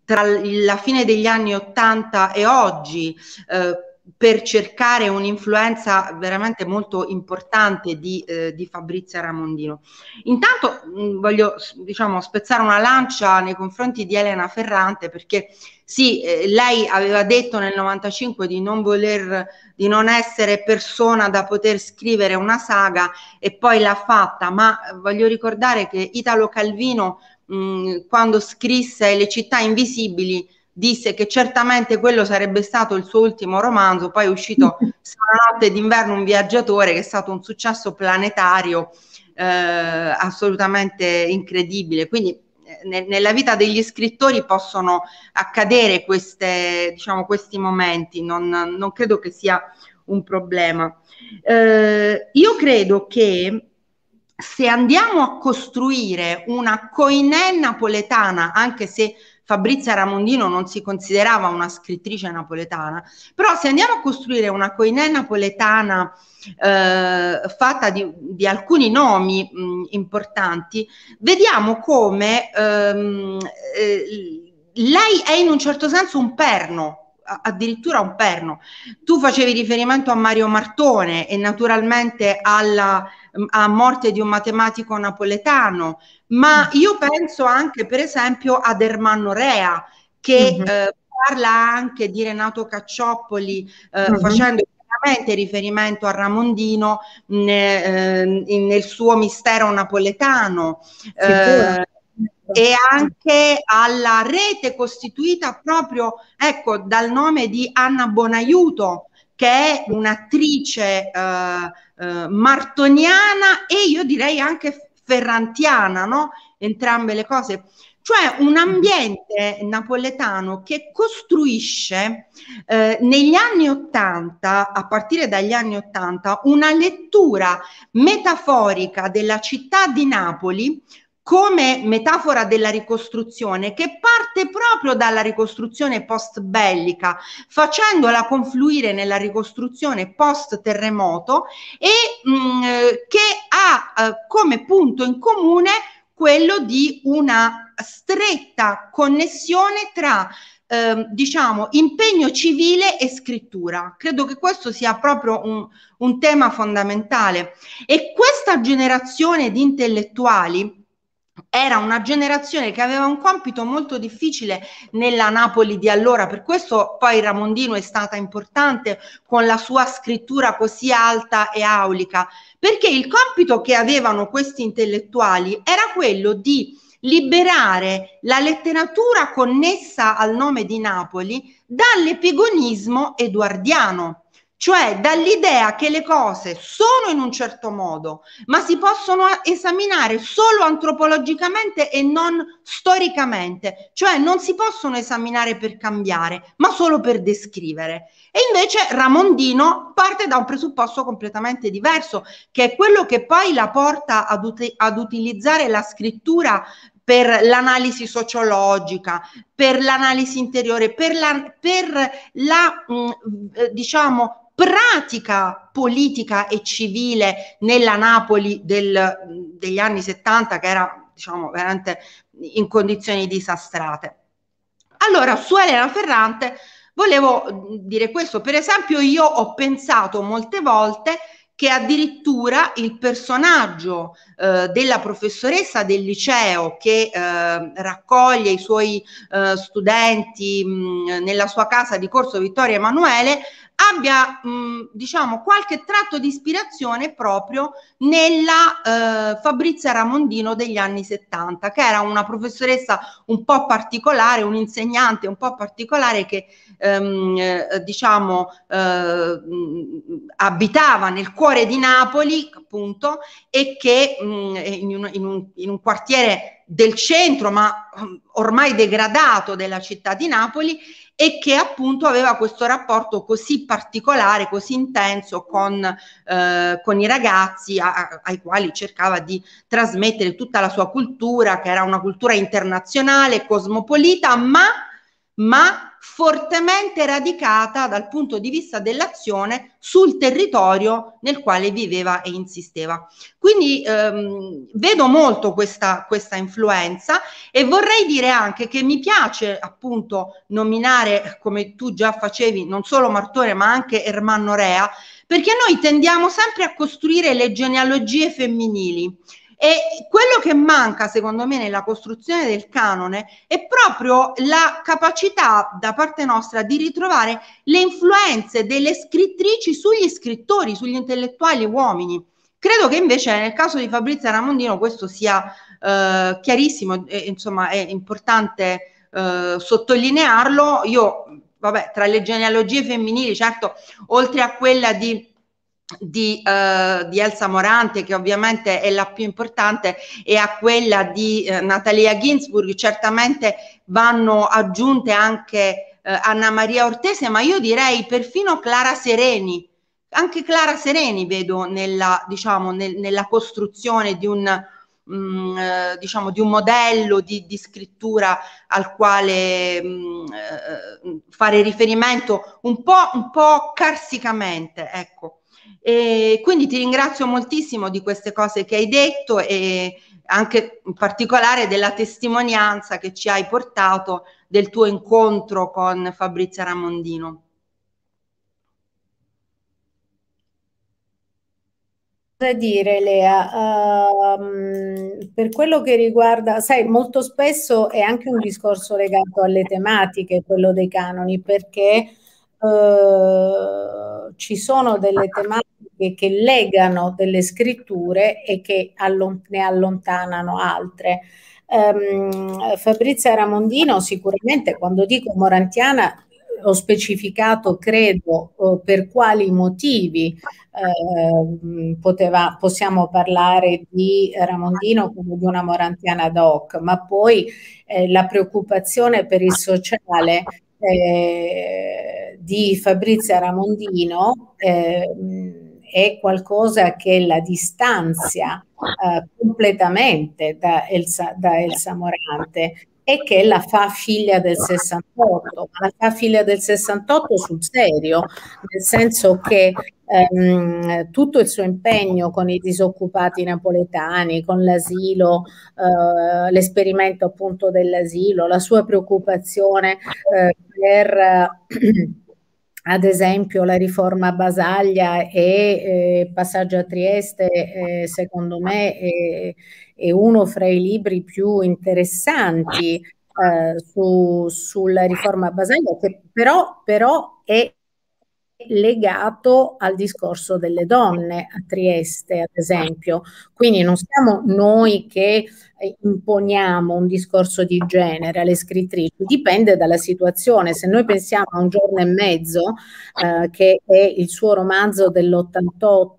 tra la fine degli anni 80 e oggi, eh, per cercare un'influenza veramente molto importante di, eh, di Fabrizia Ramondino. Intanto mh, mm, voglio diciamo, spezzare una lancia nei confronti di Elena Ferrante perché sì, eh, lei aveva detto nel 95 di non voler, di non essere persona da poter scrivere una saga e poi l'ha fatta, ma voglio ricordare che Italo Calvino mh, mm, quando scrisse Le città invisibili disse che certamente quello sarebbe stato il suo ultimo romanzo, poi è uscito Notte d'inverno un viaggiatore che è stato un successo planetario eh, assolutamente incredibile. Quindi eh, ne, nella vita degli scrittori possono accadere queste, diciamo, questi momenti, non, non, credo che sia un problema. Eh, io credo che se andiamo a costruire una coinè napoletana, anche se Fabrizia Ramondino non si considerava una scrittrice napoletana, però se andiamo a costruire una coinè napoletana eh, fatta di, di, alcuni nomi mh, importanti, vediamo come ehm, eh, lei è in un certo senso un perno addirittura un perno. Tu facevi riferimento a Mario Martone e naturalmente alla mm, a morte di un matematico napoletano, ma mm. io penso anche per esempio ad Ermanno Rea che mm-hmm. eh, parla anche di Renato Cacciopoli eh, mm-hmm. facendo riferimento a Ramondino mh, eh, nel suo mistero napoletano. Eh, e anche alla rete costituita proprio ecco, dal nome di Anna Bonaiuto, che è un'attrice eh, eh, martoniana e io direi anche ferrantiana, no? entrambe le cose. Cioè un ambiente napoletano che costruisce eh, negli anni Ottanta, a partire dagli anni Ottanta, una lettura metaforica della città di Napoli come metafora della ricostruzione che parte proprio dalla ricostruzione post bellica, facendola confluire nella ricostruzione post terremoto e mh, mm, che ha eh, come punto in comune quello di una stretta connessione tra eh, diciamo impegno civile e scrittura. Credo che questo sia proprio un, un tema fondamentale e questa generazione di intellettuali era una generazione che aveva un compito molto difficile nella Napoli di allora, per questo poi Ramondino è stata importante con la sua scrittura così alta e aulica, perché il compito che avevano questi intellettuali era quello di liberare la letteratura connessa al nome di Napoli dall'epigonismo eduardiano cioè dall'idea che le cose sono in un certo modo, ma si possono esaminare solo antropologicamente e non storicamente, cioè non si possono esaminare per cambiare, ma solo per descrivere. E invece Ramondino parte da un presupposto completamente diverso, che è quello che poi la porta ad, ut- ad utilizzare la scrittura per l'analisi sociologica, per l'analisi interiore, per la, per la mh, mm, eh, diciamo, pratica politica e civile nella Napoli del, degli anni 70 che era diciamo veramente in condizioni disastrate. Allora su Elena Ferrante volevo dire questo, per esempio io ho pensato molte volte che addirittura il personaggio eh, della professoressa del liceo che eh, raccoglie i suoi eh, studenti mh, nella sua casa di corso Vittorio Emanuele abbia mh, mm, diciamo qualche tratto di ispirazione proprio nella eh, Fabrizia Ramondino degli anni 70 che era una professoressa un po' particolare un'insegnante un po' particolare che ehm, eh, diciamo eh, mm, abitava nel cuore di Napoli appunto e che mh, mm, in, un, in, un, in un quartiere del centro, ma mm, ormai degradato della città di Napoli e che appunto aveva questo rapporto così particolare, così intenso con, eh, con i ragazzi a, ai quali cercava di trasmettere tutta la sua cultura, che era una cultura internazionale, cosmopolita, ma, ma fortemente radicata dal punto di vista dell'azione sul territorio nel quale viveva e insisteva. Quindi ehm, vedo molto questa, questa influenza e vorrei dire anche che mi piace appunto nominare, come tu già facevi, non solo Martore ma anche Ermanno Rea, perché noi tendiamo sempre a costruire le genealogie femminili e quello che manca, secondo me, nella costruzione del canone è proprio la capacità da parte nostra di ritrovare le influenze delle scrittrici sugli scrittori, sugli intellettuali uomini. Credo che invece nel caso di Fabrizia Ramondino questo sia eh, chiarissimo e insomma è importante eh, sottolinearlo. Io, vabbè, tra le genealogie femminili, certo, oltre a quella di di, eh, di, Elsa Morante, che ovviamente è la più importante, e a quella di eh, Natalia Ginsburg, certamente vanno aggiunte anche eh, Anna Maria Ortese, ma io direi perfino Clara Sereni. Anche Clara Sereni vedo nella, diciamo, nel, nella costruzione di un, mh, mm, eh, diciamo, di un modello di, di scrittura al quale mh, mm, eh, fare riferimento un po', un po' carsicamente. Ecco. E quindi ti ringrazio moltissimo di queste cose che hai detto e anche in particolare della testimonianza che ci hai portato del tuo incontro con Fabrizio Ramondino. Cosa dire Lea uh, per quello che riguarda sai molto spesso è anche un discorso legato alle tematiche quello dei canoni perché eh, ci sono delle tematiche che legano delle scritture e che allon ne allontanano altre. Um, Fabrizia Ramondino sicuramente quando dico morantiana ho specificato, credo, eh, per quali motivi eh, poteva, possiamo parlare di Ramondino come di una morantiana doc, ma poi eh, la preoccupazione per il sociale eh, di Fabrizia Ramondino eh, è qualcosa che la distanzia eh, completamente da Elsa, da Elsa Morante e che la fa figlia del 68, ma la fa figlia del 68 sul serio, nel senso che ehm, tutto il suo impegno con i disoccupati napoletani, con l'asilo, eh, l'esperimento appunto dell'asilo, la sua preoccupazione eh, per... Eh, ad esempio la riforma Basaglia e eh, Passaggio a Trieste, eh, secondo me, è, è, uno fra i libri più interessanti eh, su, sulla riforma Basaglia, che però, però è legato al discorso delle donne a Trieste, ad esempio. Quindi non siamo noi che eh, imponiamo un discorso di genere alle scrittrici, dipende dalla situazione. Se noi pensiamo a un giorno e mezzo, eh, che è il suo romanzo dell'88,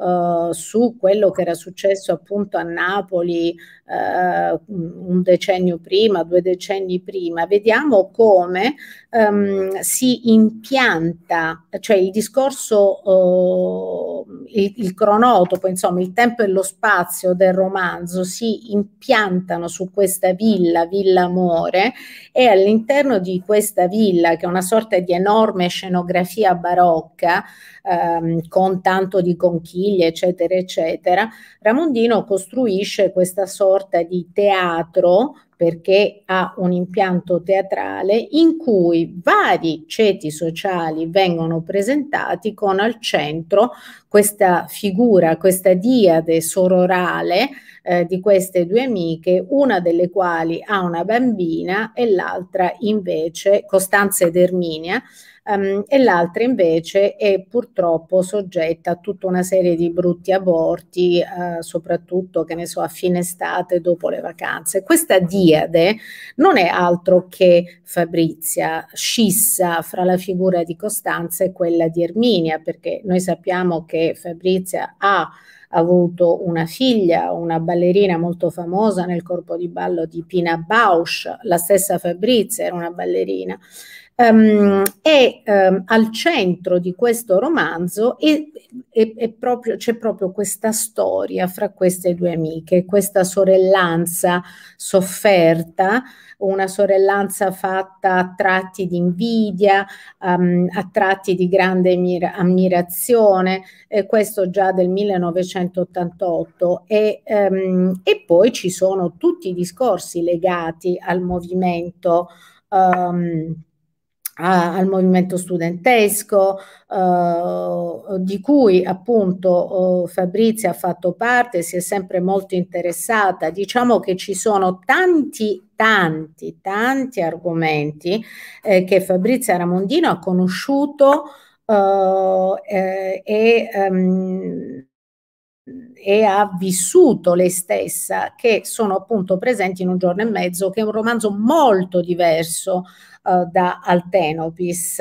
Uh, eh, su quello che era successo appunto a Napoli uh, un decennio prima, due decenni prima, vediamo come ehm, si impianta, cioè il discorso, eh, il, il cronotopo, insomma il tempo e lo spazio del romanzo si impiantano su questa villa, Villa Amore, e all'interno di questa villa, che è una sorta di enorme scenografia barocca, ehm, con tanto di conchiglie, eccetera, eccetera, Ramondino costruisce questa sorta di teatro perché ha un impianto teatrale in cui vari ceti sociali vengono presentati con al centro questa figura, questa diade sororale eh, di queste due amiche, una delle quali ha una bambina e l'altra invece, Costanza ed Erminia, um, e l'altra invece è purtroppo soggetta a tutta una serie di brutti aborti, uh, soprattutto che ne so a fine estate dopo le vacanze. Questa diade non è altro che Fabrizia, scissa fra la figura di Costanza e quella di Erminia, perché noi sappiamo che Fabrizia ha avuto una figlia, una ballerina molto famosa nel corpo di ballo di Pina Bausch, la stessa Fabrizia era una ballerina Um, ehm, e um, al centro di questo romanzo c'è proprio, proprio questa storia fra queste due amiche, questa sorellanza sofferta, una sorellanza fatta a tratti di invidia, um, a tratti di grande ammirazione, eh, questo già del 1988, e, ehm, e poi ci sono tutti i discorsi legati al movimento. Um, al movimento studentesco eh, di cui appunto eh, Fabrizia ha fatto parte, si è sempre molto interessata. Diciamo che ci sono tanti tanti tanti argomenti eh, che Fabrizia Ramondino ha conosciuto eh, eh, e ehm, e ha vissuto lei stessa, che sono appunto presenti in un giorno e mezzo, che è un romanzo molto diverso eh, da Altenopis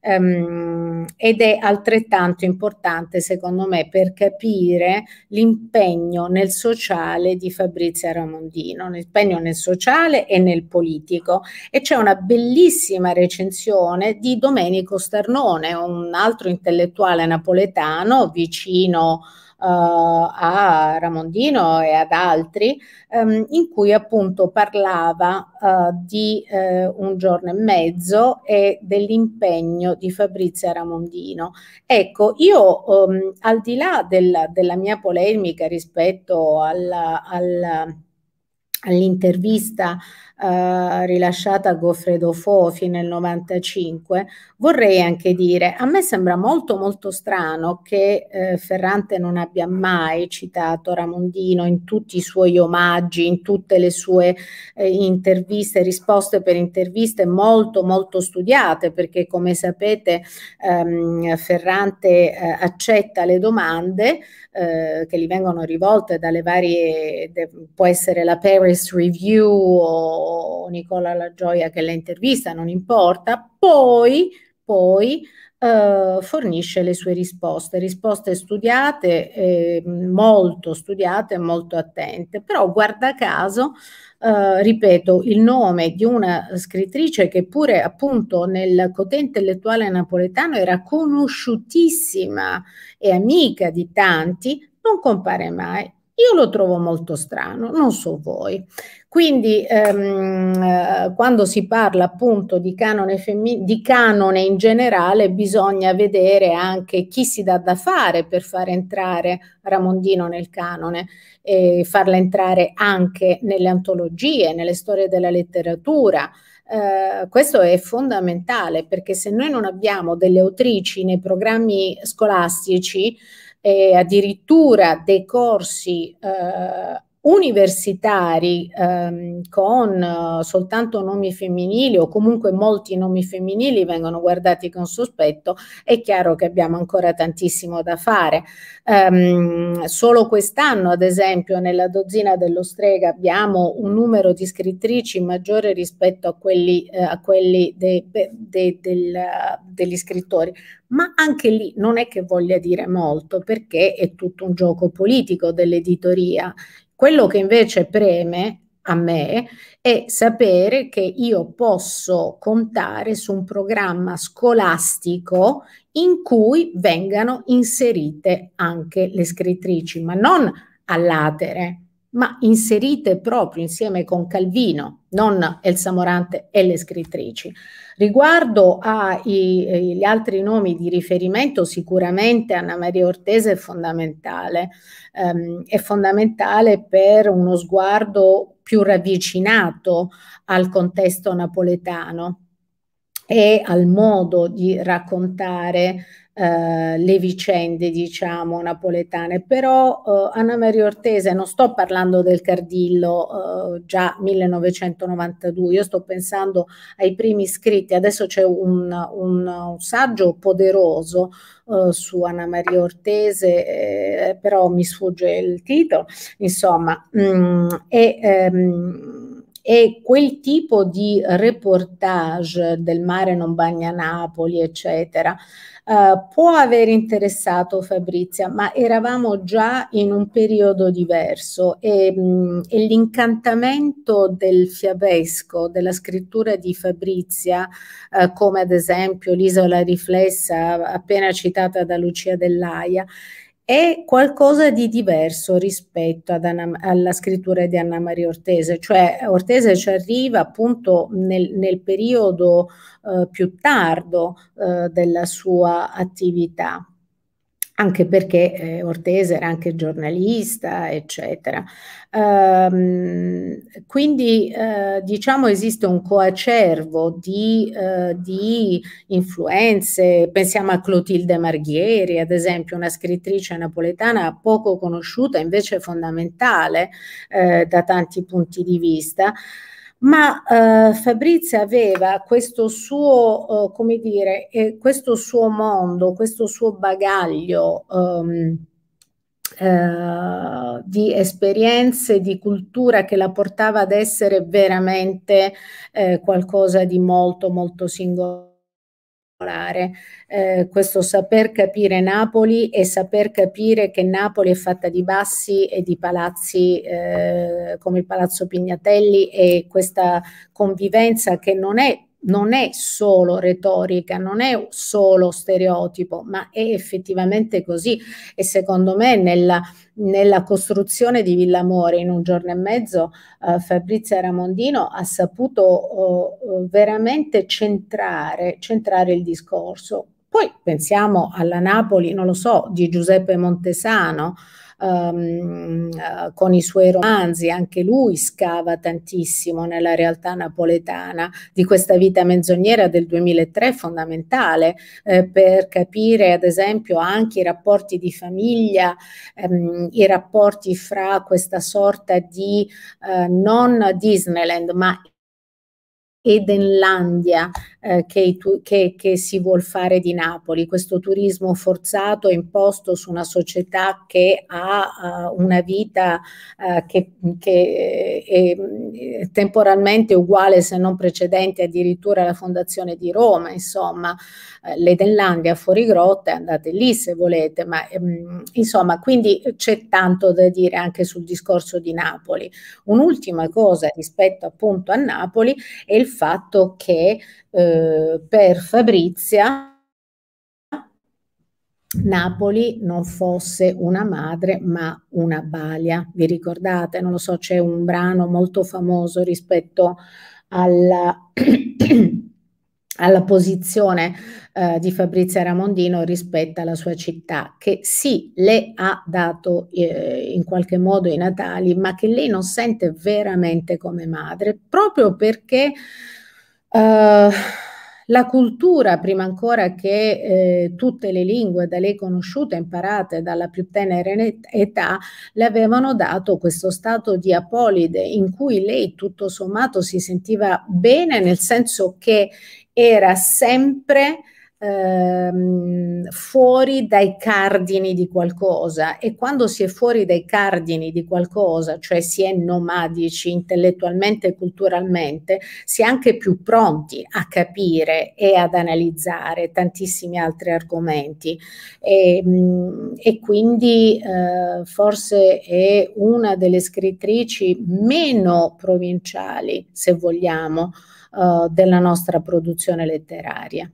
ehm, ed è altrettanto importante secondo me per capire l'impegno nel sociale di Fabrizia Ramondino, l'impegno nel sociale e nel politico e c'è una bellissima recensione di Domenico Starnone, un altro intellettuale napoletano vicino a eh, a Ramondino e ad altri, ehm, in cui appunto parlava eh, di eh, un giorno e mezzo e dell'impegno di Fabrizia Ramondino. Ecco, io ehm, al di là del, della mia polemica rispetto alla, alla all'intervista eh, rilasciata Goffredo Fofi nel 95, vorrei anche dire, a me sembra molto molto strano che eh, Ferrante non abbia mai citato Ramondino in tutti i suoi omaggi, in tutte le sue eh, interviste, risposte per interviste molto molto studiate, perché come sapete ehm, Ferrante eh, accetta le domande eh, che gli vengono rivolte dalle varie, può essere la Paris Review o Nicola La Gioia che la intervista, non importa, poi, poi eh, fornisce le sue risposte, risposte studiate, eh, molto studiate, molto attente, però guarda caso, eh, ripeto, il nome di una scrittrice che pure appunto nel cote intellettuale napoletano era conosciutissima e amica di tanti, non compare mai io lo trovo molto strano, non so voi. Quindi ehm, eh, quando si parla appunto di canone, di canone in generale bisogna vedere anche chi si dà da fare per far entrare Ramondino nel canone e farla entrare anche nelle antologie, nelle storie della letteratura. Uh, questo è fondamentale perché se noi non abbiamo delle autrici nei programmi scolastici eh, addirittura dei corsi eh, universitari ehm, con eh, soltanto nomi femminili o comunque molti nomi femminili vengono guardati con sospetto, è chiaro che abbiamo ancora tantissimo da fare. Ehm, solo quest'anno, ad esempio, nella dozzina dello strega abbiamo un numero di scrittrici maggiore rispetto a quelli, eh, a quelli de, de, del, degli scrittori, ma anche lì non è che voglia dire molto perché è tutto un gioco politico dell'editoria. Quello che invece preme a me è sapere che io posso contare su un programma scolastico in cui vengano inserite anche le scrittrici, ma non all'atere, ma inserite proprio insieme con Calvino, non Elsa Morante e le scrittrici. Riguardo agli eh, altri nomi di riferimento, sicuramente Anna Maria Ortese è fondamentale, ehm, è fondamentale per uno sguardo più ravvicinato al contesto napoletano e al modo di raccontare eh, le vicende, diciamo, napoletane. Però eh, Anna Maria Ortese, non sto parlando del Cardillo eh, già 1992, io sto pensando ai primi scritti, adesso c'è un, un, un saggio poderoso eh, su Anna Maria Ortese, eh, però mi sfugge il titolo, insomma, mh, mm, e... Ehm, e quel tipo di reportage del mare non bagna Napoli, eccetera, eh, può aver interessato Fabrizia, ma eravamo già in un periodo diverso e, mh, mm, e l'incantamento del fiabesco, della scrittura di Fabrizia, eh, come ad esempio l'isola riflessa appena citata da Lucia Dell'Aia, è qualcosa di diverso rispetto Anna, alla scrittura di Anna Maria Ortese, cioè Ortese ci arriva appunto nel, nel periodo eh, più tardo eh, della sua attività anche perché eh, Ortese era anche giornalista, eccetera. Ehm, quindi eh, diciamo esiste un coacervo di, eh, di, influenze, pensiamo a Clotilde Marghieri, ad esempio, una scrittrice napoletana poco conosciuta, invece fondamentale eh, da tanti punti di vista ma eh, Fabrizio aveva questo suo, eh, come dire, eh, questo suo mondo, questo suo bagaglio ehm, eh, di esperienze, di cultura che la portava ad essere veramente eh, qualcosa di molto, molto singolare eh, questo saper capire Napoli e saper capire che Napoli è fatta di bassi e di palazzi eh, come il Palazzo Pignatelli e questa convivenza che non è non è solo retorica, non è solo stereotipo, ma è effettivamente così. E secondo me nella, nella costruzione di Villamore in un giorno e mezzo eh, Fabrizia Ramondino ha saputo eh, veramente centrare, centrare il discorso. Poi pensiamo alla Napoli, non lo so, di Giuseppe Montesano, ehm, eh, con i suoi romanzi, anche lui scava tantissimo nella realtà napoletana di questa vita menzognera del 2003 fondamentale eh, per capire ad esempio anche i rapporti di famiglia, ehm, i rapporti fra questa sorta di eh, non Disneyland ma Edenlandia eh, che, che, che si vuol fare di Napoli, questo turismo forzato imposto su una società che ha uh, una vita uh, che, che eh, è, temporalmente uguale se non precedente addirittura alla fondazione di Roma, insomma, eh, l'Edenlandia fuori grotte, andate lì se volete, ma ehm, insomma, quindi c'è tanto da dire anche sul discorso di Napoli. Un'ultima cosa rispetto appunto a Napoli è il fatto che eh, eh, per Fabrizia Napoli non fosse una madre ma una balia. Vi ricordate? Non lo so, c'è un brano molto famoso rispetto alla, alla posizione eh, di Fabrizia Ramondino rispetto alla sua città, che sì, le ha dato eh, in qualche modo i natali, ma che lei non sente veramente come madre, proprio perché eh, la cultura, prima ancora che eh, tutte le lingue da lei conosciute, imparate dalla più tenera età, le avevano dato questo stato di apolide in cui lei tutto sommato si sentiva bene, nel senso che era sempre ehm, fuori dai cardini di qualcosa e quando si è fuori dai cardini di qualcosa, cioè si è nomadici intellettualmente e culturalmente, si è anche più pronti a capire e ad analizzare tantissimi altri argomenti e, ehm, mh, e quindi eh, forse è una delle scrittrici meno provinciali, se vogliamo, eh, della nostra produzione letteraria.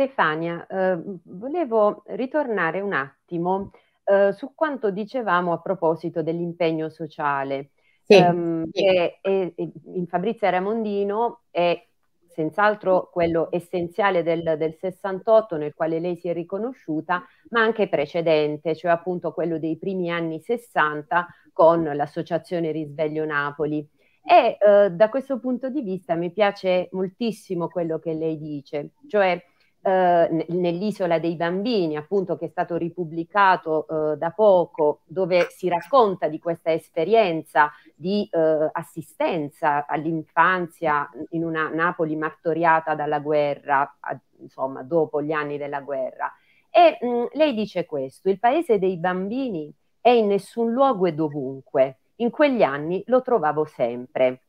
Stefania, eh, volevo ritornare un attimo eh, su quanto dicevamo a proposito dell'impegno sociale. Sì, ehm, sì. Che è, in Fabrizia Ramondino è senz'altro quello essenziale del, del 68 nel quale lei si è riconosciuta, ma anche precedente, cioè appunto quello dei primi anni 60 con l'associazione Risveglio Napoli. E eh, da questo punto di vista mi piace moltissimo quello che lei dice, cioè eh, nell'isola dei bambini, appunto che è stato ripubblicato eh, da poco, dove si racconta di questa esperienza di eh, assistenza all'infanzia in una Napoli martoriata dalla guerra, a, insomma, dopo gli anni della guerra. E mh, mm, lei dice questo, il paese dei bambini è in nessun luogo e dovunque. In quegli anni lo trovavo sempre.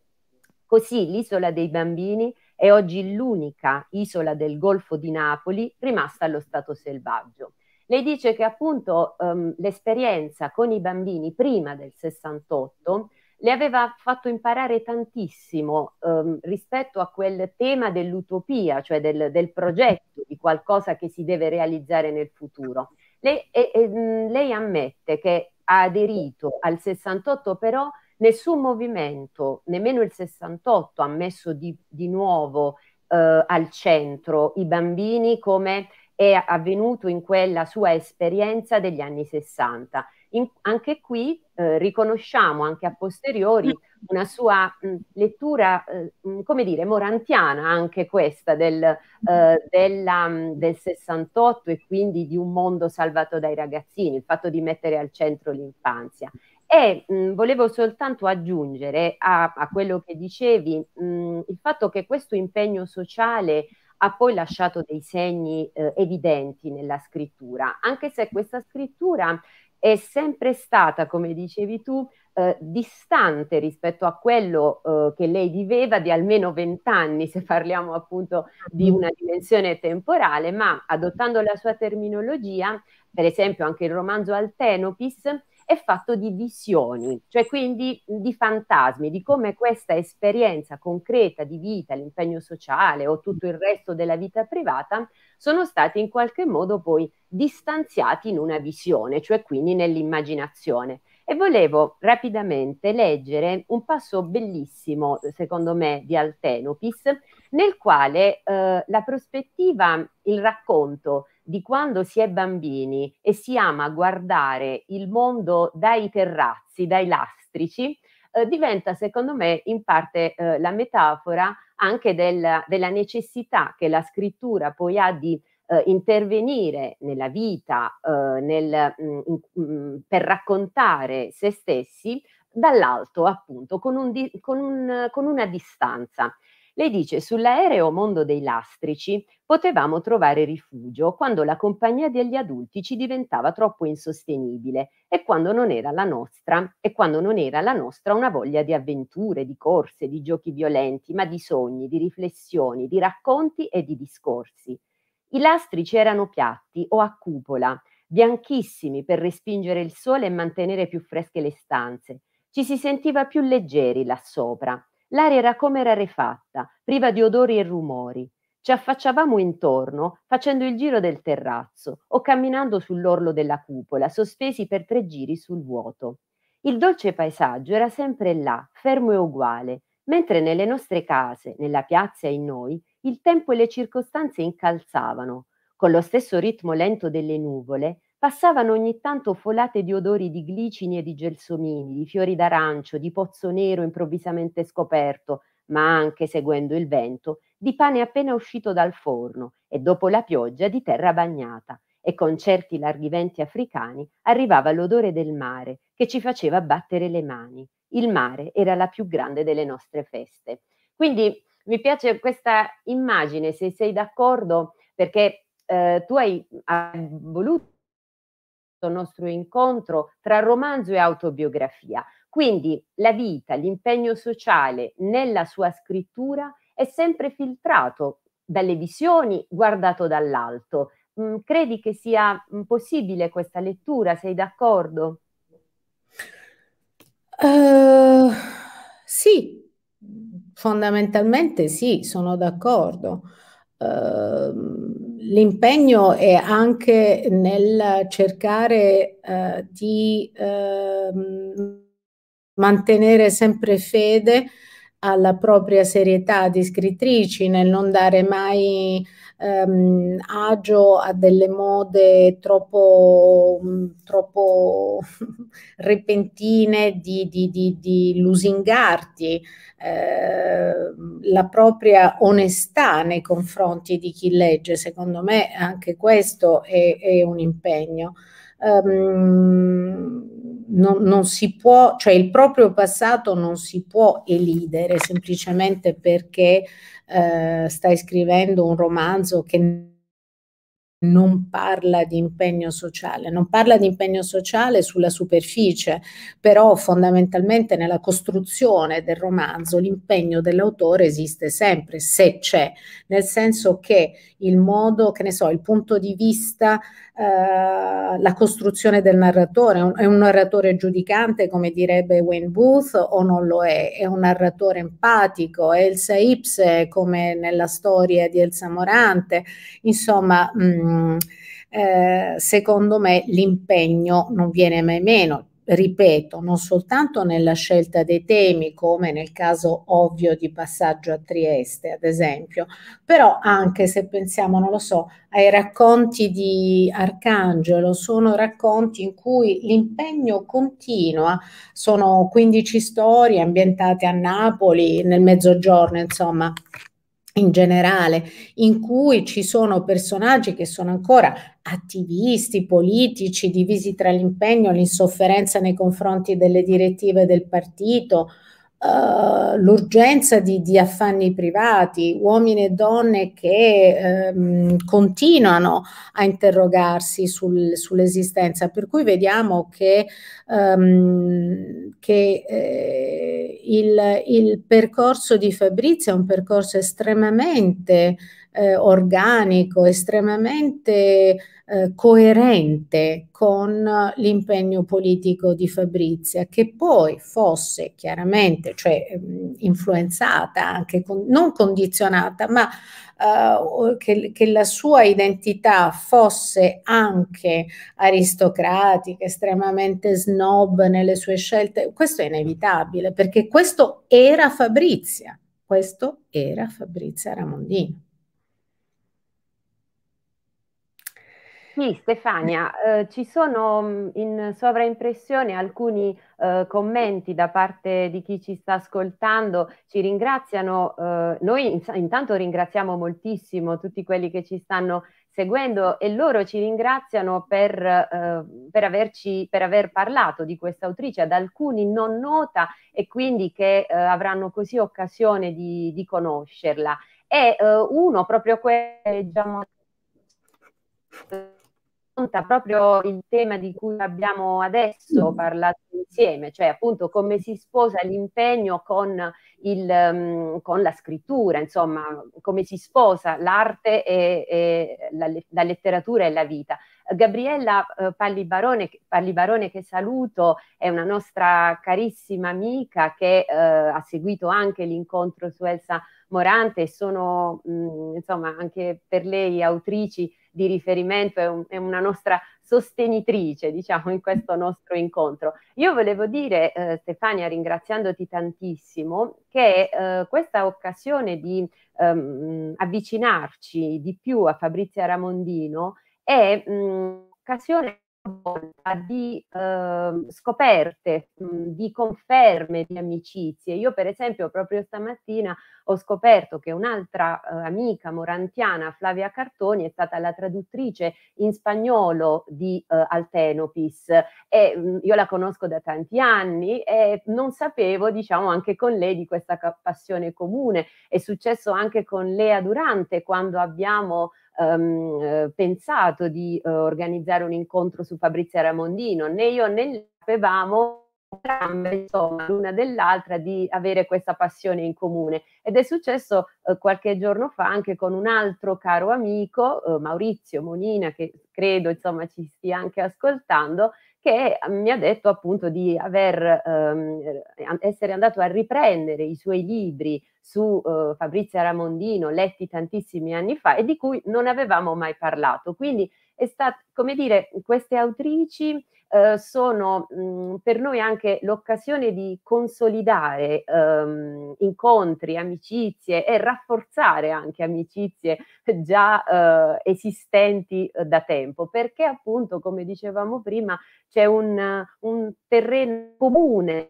Così l'isola dei bambini è oggi l'unica isola del Golfo di Napoli rimasta allo stato selvaggio. Lei dice che appunto um, l'esperienza con i bambini prima del 68 le aveva fatto imparare tantissimo ehm, rispetto a quel tema dell'utopia, cioè del, del, progetto di qualcosa che si deve realizzare nel futuro. Lei, eh, eh, lei ammette che ha aderito al 68 però Nessun movimento, nemmeno il 68, ha messo di, di nuovo eh, al centro i bambini come è avvenuto in quella sua esperienza degli anni 60. In, anche qui eh, riconosciamo anche a posteriori una sua mh, mm, lettura, mh, eh, mm, come dire, morantiana anche questa del, eh, della, mh, mm, del 68 e quindi di un mondo salvato dai ragazzini, il fatto di mettere al centro l'infanzia. E mh, mm, volevo soltanto aggiungere a, a quello che dicevi mh, mm, il fatto che questo impegno sociale ha poi lasciato dei segni eh, evidenti nella scrittura, anche se questa scrittura è sempre stata, come dicevi tu, eh, distante rispetto a quello eh, che lei viveva di almeno vent'anni, se parliamo appunto di mm. una dimensione temporale, ma adottando la sua terminologia, per esempio anche il romanzo Altenopis, è fatto di visioni, cioè quindi di fantasmi, di come questa esperienza concreta di vita, l'impegno sociale o tutto il resto della vita privata sono stati in qualche modo poi distanziati in una visione, cioè quindi nell'immaginazione. E volevo rapidamente leggere un passo bellissimo, secondo me, di Altenopis, nel quale eh, la prospettiva, il racconto di quando si è bambini e si ama guardare il mondo dai terrazzi, dai lastrici, eh, diventa secondo me in parte eh, la metafora anche del, della necessità che la scrittura poi ha di eh, intervenire nella vita eh, nel, mh, mm, mh, mm, per raccontare se stessi dall'alto, appunto, con, un di, con, un, con una distanza. Lei dice, sull'aereo mondo dei lastrici potevamo trovare rifugio quando la compagnia degli adulti ci diventava troppo insostenibile e quando non era la nostra, e quando non era la nostra una voglia di avventure, di corse, di giochi violenti, ma di sogni, di riflessioni, di racconti e di discorsi. I lastrici erano piatti o a cupola, bianchissimi per respingere il sole e mantenere più fresche le stanze. Ci si sentiva più leggeri là sopra. L'aria era come rarefatta, priva di odori e rumori. Ci affacciavamo intorno, facendo il giro del terrazzo o camminando sull'orlo della cupola, sospesi per tre giri sul vuoto. Il dolce paesaggio era sempre là, fermo e uguale, mentre nelle nostre case, nella piazza e in noi, il tempo e le circostanze incalzavano. Con lo stesso ritmo lento delle nuvole, passavano ogni tanto folate di odori di glicini e di gelsomini, di fiori d'arancio, di pozzo nero improvvisamente scoperto, ma anche, seguendo il vento, di pane appena uscito dal forno e dopo la pioggia di terra bagnata. E con certi larghi venti africani arrivava l'odore del mare che ci faceva battere le mani. Il mare era la più grande delle nostre feste. Quindi mi piace questa immagine, se sei d'accordo, perché eh, tu hai, hai voluto questo nostro incontro tra romanzo e autobiografia. Quindi la vita, l'impegno sociale nella sua scrittura è sempre filtrato dalle visioni, guardato dall'alto. Mm, credi che sia mm, possibile questa lettura? Sei d'accordo? Uh, sì, Fondamentalmente sì, sono d'accordo. Uh, l'impegno è anche nel cercare uh, di uh, mantenere sempre fede alla propria serietà di scrittrici, nel non dare mai ehm, agio a delle mode troppo, mm, troppo repentine di, di, di, di lusingarti eh, la propria onestà nei confronti di chi legge. Secondo me anche questo è, è un impegno. Um, non, non, si può, cioè il proprio passato non si può elidere semplicemente perché eh, stai scrivendo un romanzo che non parla di impegno sociale, non parla di impegno sociale sulla superficie, però fondamentalmente nella costruzione del romanzo l'impegno dell'autore esiste sempre, se c'è, nel senso che il modo, che ne so, il punto di vista, eh, la costruzione del narratore, è un narratore giudicante come direbbe Wayne Booth o non lo è, è un narratore empatico, è Elsa Ipse come nella storia di Elsa Morante, insomma... Mh, mm, mh, ehm, eh, secondo me l'impegno non viene mai meno. Ripeto, non soltanto nella scelta dei temi, come nel caso ovvio di passaggio a Trieste, ad esempio, però anche se pensiamo, non lo so, ai racconti di Arcangelo, sono racconti in cui l'impegno continua, sono 15 storie ambientate a Napoli, nel mezzogiorno, insomma, in generale, in cui ci sono personaggi che sono ancora attivisti, politici, divisi tra l'impegno e l'insofferenza nei confronti delle direttive del partito, Uh, l'urgenza di, di, affanni privati, uomini e donne che ehm, continuano a interrogarsi sul, sull'esistenza, per cui vediamo che, um, che eh, il, il, percorso di Fabrizio è un percorso estremamente eh, organico, estremamente eh, coerente con l'impegno politico di Fabrizia, che poi fosse chiaramente, cioè, ehm, influenzata, anche con, non condizionata, ma eh, che, che la sua identità fosse anche aristocratica, estremamente snob nelle sue scelte, questo è inevitabile, perché questo era Fabrizia, questo era Fabrizia Ramondino. Sì, Stefania, eh, ci sono mm, in sovraimpressione alcuni eh, commenti da parte di chi ci sta ascoltando, ci ringraziano, eh, noi intanto ringraziamo moltissimo tutti quelli che ci stanno seguendo e loro ci ringraziano per, eh, per, averci, per aver parlato di questa autrice, ad alcuni non nota e quindi che eh, avranno così occasione di, di conoscerla. E eh, uno proprio quello che leggiamo affronta proprio il tema di cui abbiamo adesso mm. parlato insieme, cioè appunto come si sposa l'impegno con, il, mm, con la scrittura, insomma, come si sposa l'arte e, e la, la, letteratura e la vita. Gabriella eh, Pallibarone, Pallibarone, che saluto, è una nostra carissima amica che eh, ha seguito anche l'incontro su Elsa Morante e sono mh, mm, insomma anche per lei autrici di riferimento, è, un, è una nostra sostenitrice, diciamo, in questo nostro incontro. Io volevo dire, eh, Stefania, ringraziandoti tantissimo, che eh, questa occasione di ehm, avvicinarci di più a Fabrizia Ramondino è mm, un'occasione volta di eh, scoperte, mh, di conferme di amicizie. Io per esempio proprio stamattina ho scoperto che un'altra eh, amica morantiana, Flavia Cartoni, è stata la traduttrice in spagnolo di eh, Altenopis e mh, io la conosco da tanti anni e non sapevo, diciamo, anche con lei di questa passione comune. È successo anche con Lea Durante quando abbiamo ehm, eh, pensato di eh, organizzare un incontro su Fabrizia Ramondino, né io né sapevamo insomma, l'una dell'altra di avere questa passione in comune. Ed è successo eh, qualche giorno fa anche con un altro caro amico, eh, Maurizio Monina, che credo insomma ci stia anche ascoltando, che ehm, mi ha detto appunto di aver, ehm, essere andato a riprendere i suoi libri su eh, Fabrizia Ramondino, letti tantissimi anni fa e di cui non avevamo mai parlato. Quindi è stato, come dire, queste autrici eh, sono mh, mm, per noi anche l'occasione di consolidare ehm, incontri, amicizie e rafforzare anche amicizie già eh, esistenti eh, da tempo, perché appunto, come dicevamo prima, c'è un, un terreno comune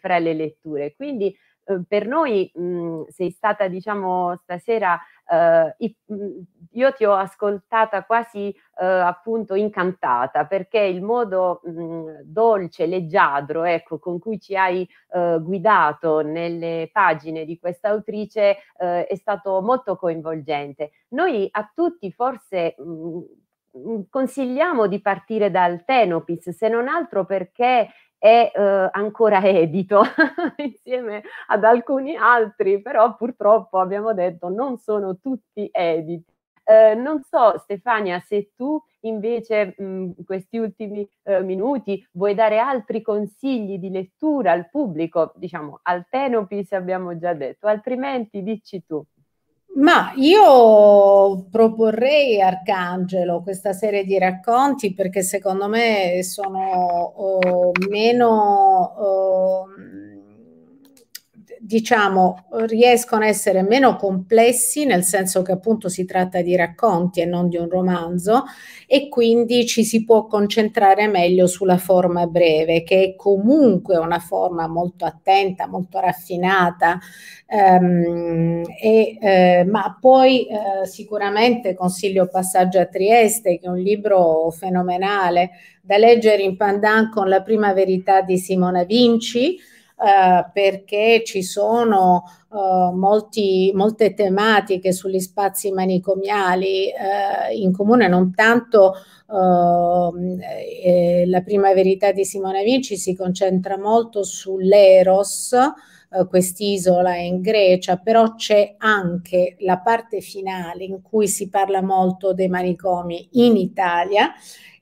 fra le letture. Quindi eh, per noi mh, mm, sei stata, diciamo, stasera eh, mm, io ti ho ascoltata quasi eh, appunto incantata perché il modo mh, mm, dolce, leggiadro, ecco, con cui ci hai eh, guidato nelle pagine di questa autrice è stato molto coinvolgente. Noi a tutti forse... Mh, mm, consigliamo di partire dal Tenopis, se non altro perché è eh, ancora edito insieme ad alcuni altri, però purtroppo abbiamo detto non sono tutti editi. Eh, non so Stefania se tu invece in mm, questi ultimi eh, minuti vuoi dare altri consigli di lettura al pubblico, diciamo al Tenopis abbiamo già detto, altrimenti dici tu. Ma io proporrei Arcangelo questa serie di racconti perché secondo me sono oh, meno... Oh, diciamo, riescono a essere meno complessi, nel senso che appunto si tratta di racconti e non di un romanzo, e quindi ci si può concentrare meglio sulla forma breve, che è comunque una forma molto attenta, molto raffinata, ehm, e, eh, ma poi eh, sicuramente consiglio Passaggio a Trieste, che è un libro fenomenale da leggere in pandan con la prima verità di Simona Vinci, eh, perché ci sono eh, molti, molte tematiche sugli spazi manicomiali eh, in comune, non tanto eh, eh, la prima verità di Simona Vinci si concentra molto sull'eros, quest'isola in Grecia, però c'è anche la parte finale in cui si parla molto dei manicomi in Italia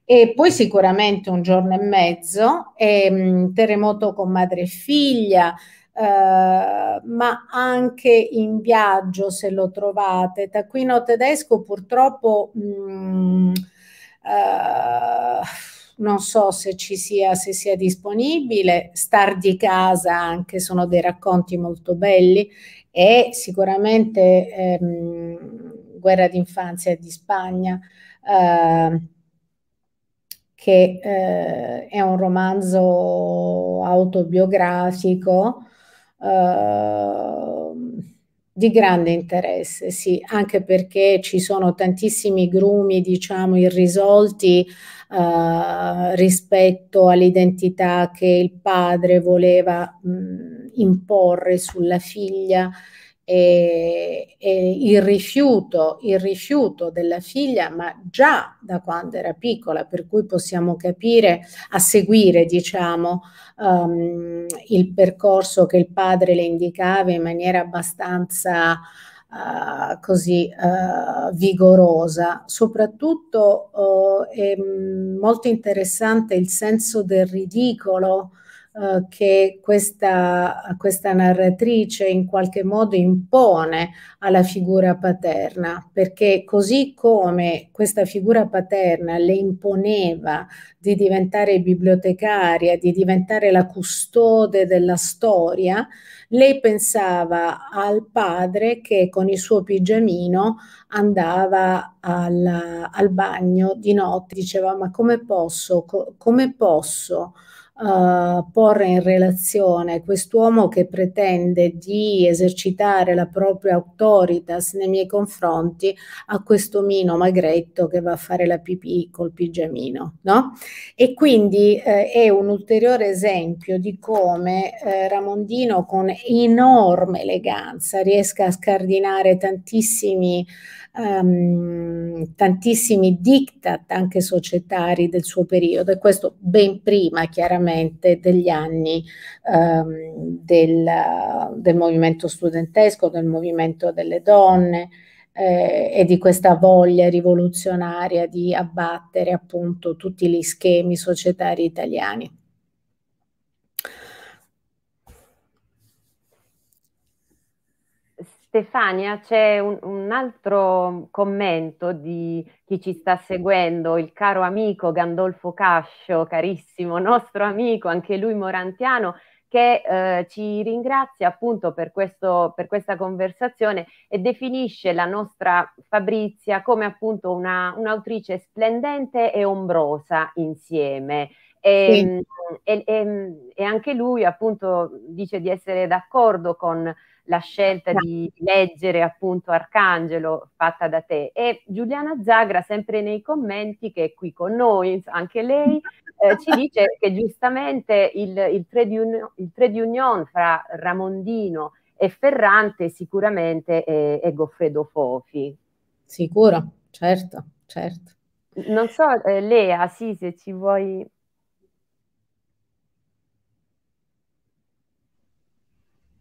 e poi sicuramente un giorno e mezzo, ehm, terremoto con madre e figlia, eh, ma anche in viaggio se lo trovate. Taccuino tedesco purtroppo... Mh, mm, eh, non so se ci sia, se sia disponibile, Star di casa anche sono dei racconti molto belli e sicuramente ehm, Guerra d'infanzia di Spagna, eh, che eh, è un romanzo autobiografico eh, di grande interesse, sì, anche perché ci sono tantissimi grumi, diciamo, irrisolti eh, rispetto all'identità che il padre voleva mh, imporre sulla figlia e, e il, rifiuto, il rifiuto della figlia, ma già da quando era piccola, per cui possiamo capire a seguire, diciamo, um, il percorso che il padre le indicava in maniera abbastanza uh, così uh, vigorosa. Soprattutto uh, è mm, molto interessante il senso del ridicolo eh, che questa, questa narratrice in qualche modo impone alla figura paterna, perché così come questa figura paterna le imponeva di diventare bibliotecaria, di diventare la custode della storia, lei pensava al padre che con il suo pigiamino andava al, al bagno di notte, diceva ma come posso, co come posso eh, porre in relazione quest'uomo che pretende di esercitare la propria autoritas nei miei confronti a questo mino magretto che va a fare la pipì col pigiamino, no? E quindi eh, è un ulteriore esempio di come eh, Ramondino con enorme eleganza riesca a scardinare tantissimi um, tantissimi diktat anche societari del suo periodo e questo ben prima chiaramente degli anni um, del, del, movimento studentesco, del movimento delle donne eh, e di questa voglia rivoluzionaria di abbattere appunto tutti gli schemi societari italiani. Stefania, c'è un, un, altro commento di chi ci sta seguendo, il caro amico Gandolfo Cascio, carissimo nostro amico, anche lui morantiano, che eh, ci ringrazia appunto per, questo, per, questa conversazione e definisce la nostra Fabrizia come appunto una, un'autrice splendente e ombrosa insieme. Ehm, e, sì. e, e, e anche lui appunto dice di essere d'accordo con la scelta esatto. di leggere appunto Arcangelo fatta da te e Giuliana Zagra sempre nei commenti che è qui con noi, anche lei, eh, ci dice che giustamente il, il, trade union, il trade union fra Ramondino e Ferrante sicuramente è, è Goffredo Fofi. Sicuro, certo, certo. Non so, eh, Lea, sì, se ci vuoi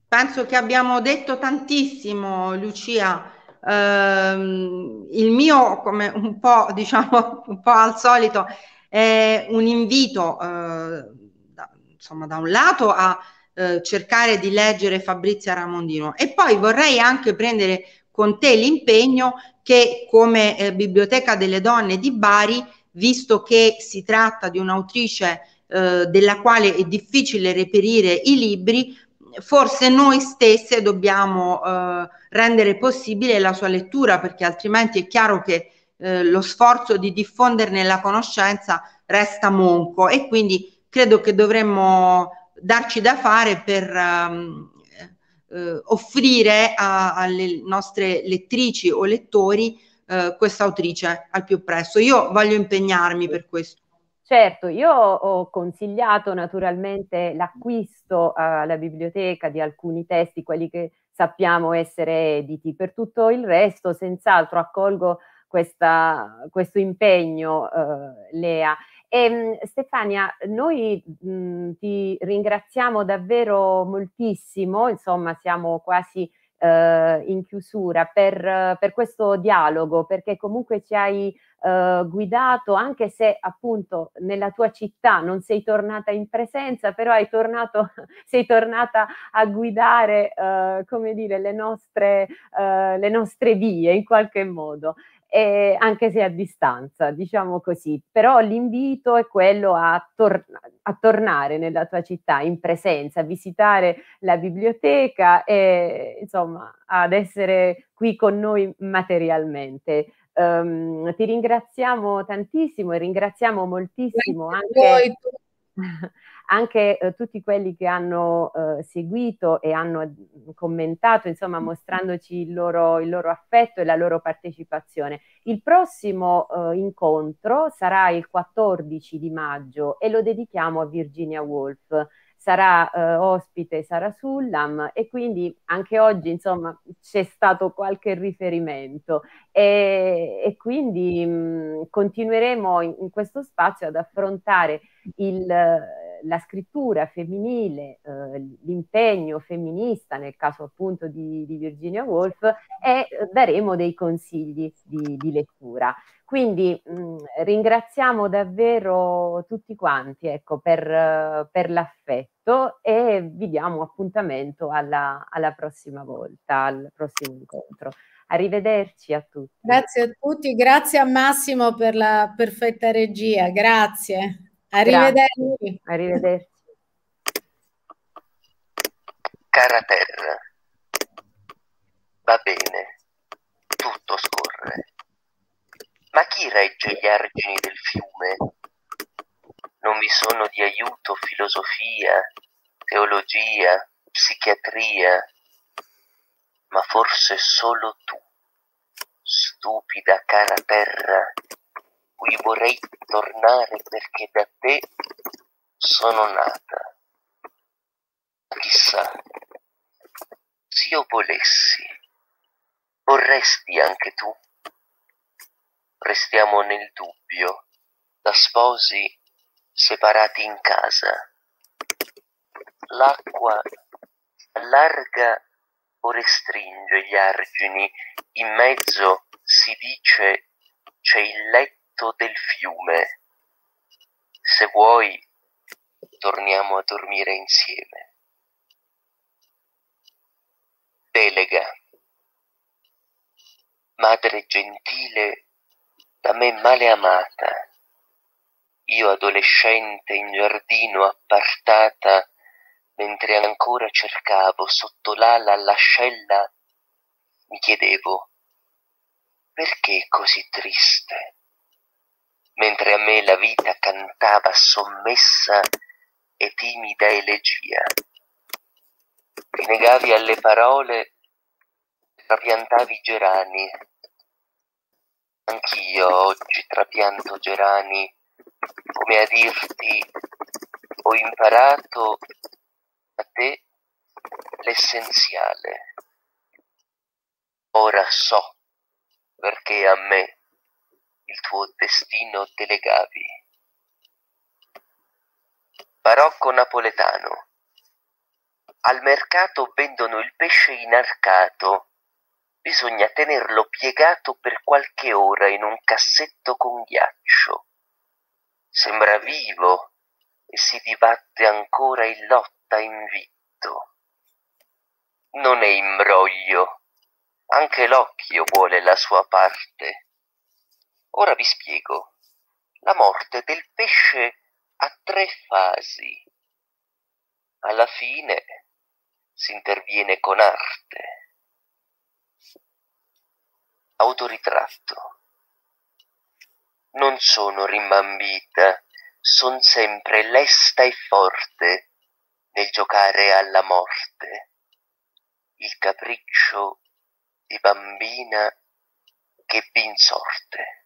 Penso che abbiamo detto tantissimo, Lucia. Ehm, il mio, come un po', diciamo, un po' al solito, è un invito, eh, da, insomma, da un lato a eh, cercare di leggere Fabrizia Ramondino e poi vorrei anche prendere con te l'impegno che come eh, Biblioteca delle Donne di Bari, visto che si tratta di un'autrice eh, della quale è difficile reperire i libri, forse noi stesse dobbiamo eh, rendere possibile la sua lettura, perché altrimenti è chiaro che eh, lo sforzo di diffonderne la conoscenza resta monco e quindi credo che dovremmo darci da fare per um, eh, offrire a, alle nostre lettrici o lettori eh, questa autrice al più presto. Io voglio impegnarmi per questo. Certo, io ho consigliato naturalmente l'acquisto eh, alla biblioteca di alcuni testi, quelli che sappiamo essere editi. Per tutto il resto, senz'altro, accolgo questa, questo impegno, eh, Lea. E, ehm, Stefania, noi mh, mm, ti ringraziamo davvero moltissimo, insomma siamo quasi eh, in chiusura per, per questo dialogo, perché comunque ci hai eh, guidato, anche se appunto nella tua città non sei tornata in presenza, però hai tornato, sei tornata a guidare, eh, come dire, le nostre, eh, le nostre vie in qualche modo. E anche se a distanza, diciamo così. Però l'invito è quello a, tor- a, tornare nella tua città in presenza, a visitare la biblioteca e insomma ad essere qui con noi materialmente. Um, ti ringraziamo tantissimo e ringraziamo moltissimo anche, anche eh, tutti quelli che hanno eh, seguito e hanno mm, commentato, insomma, mm. mostrandoci il loro, il loro, affetto e la loro partecipazione. Il prossimo eh, incontro sarà il 14 di maggio e lo dedichiamo a Virginia Woolf sarà eh, ospite Sara Sullam e quindi anche oggi insomma c'è stato qualche riferimento e, e quindi mh, continueremo in, in, questo spazio ad affrontare il, la scrittura femminile, eh, l'impegno femminista nel caso appunto di, di, Virginia Woolf e daremo dei consigli di, di lettura. Quindi mh, ringraziamo davvero tutti quanti ecco, per, per l'affetto tutto e vi diamo appuntamento alla, alla prossima volta, al prossimo incontro. Arrivederci a tutti. Grazie a tutti, grazie a Massimo per la perfetta regia, grazie. Arrivederci. Grazie. Arrivederci. Cara terra, va bene, tutto scorre. Ma chi regge gli argini del fiume non mi sono di aiuto filosofia, teologia, psichiatria, ma forse solo tu, stupida cara terra, cui vorrei tornare perché da te sono nata. Chissà, se io volessi, vorresti anche tu. Restiamo nel dubbio, da sposi separati in casa. L'acqua allarga o restringe gli argini, in mezzo si dice c'è il letto del fiume. Se vuoi, torniamo a dormire insieme. Delega. Madre gentile, da me male amata io adolescente in giardino appartata, mentre ancora cercavo sotto l'ala all'ascella, mi chiedevo perché così triste, mentre a me la vita cantava sommessa e timida elegia. Ti negavi alle parole, trapiantavi gerani. Anch'io oggi trapianto gerani come a dirti ho imparato a te l'essenziale. Ora so perché a me il tuo destino te legavi. Barocco napoletano. Al mercato vendono il pesce inarcato. Bisogna tenerlo piegato per qualche ora in un cassetto con ghiaccio sembra vivo e si dibatte ancora in lotta invitto. Non è imbroglio, anche l'occhio vuole la sua parte. Ora vi spiego. La morte del pesce ha tre fasi. Alla fine si interviene con arte. Autoritratto non sono rimbambita, son sempre lesta e forte nel giocare alla morte. Il capriccio di bambina che v'insorte.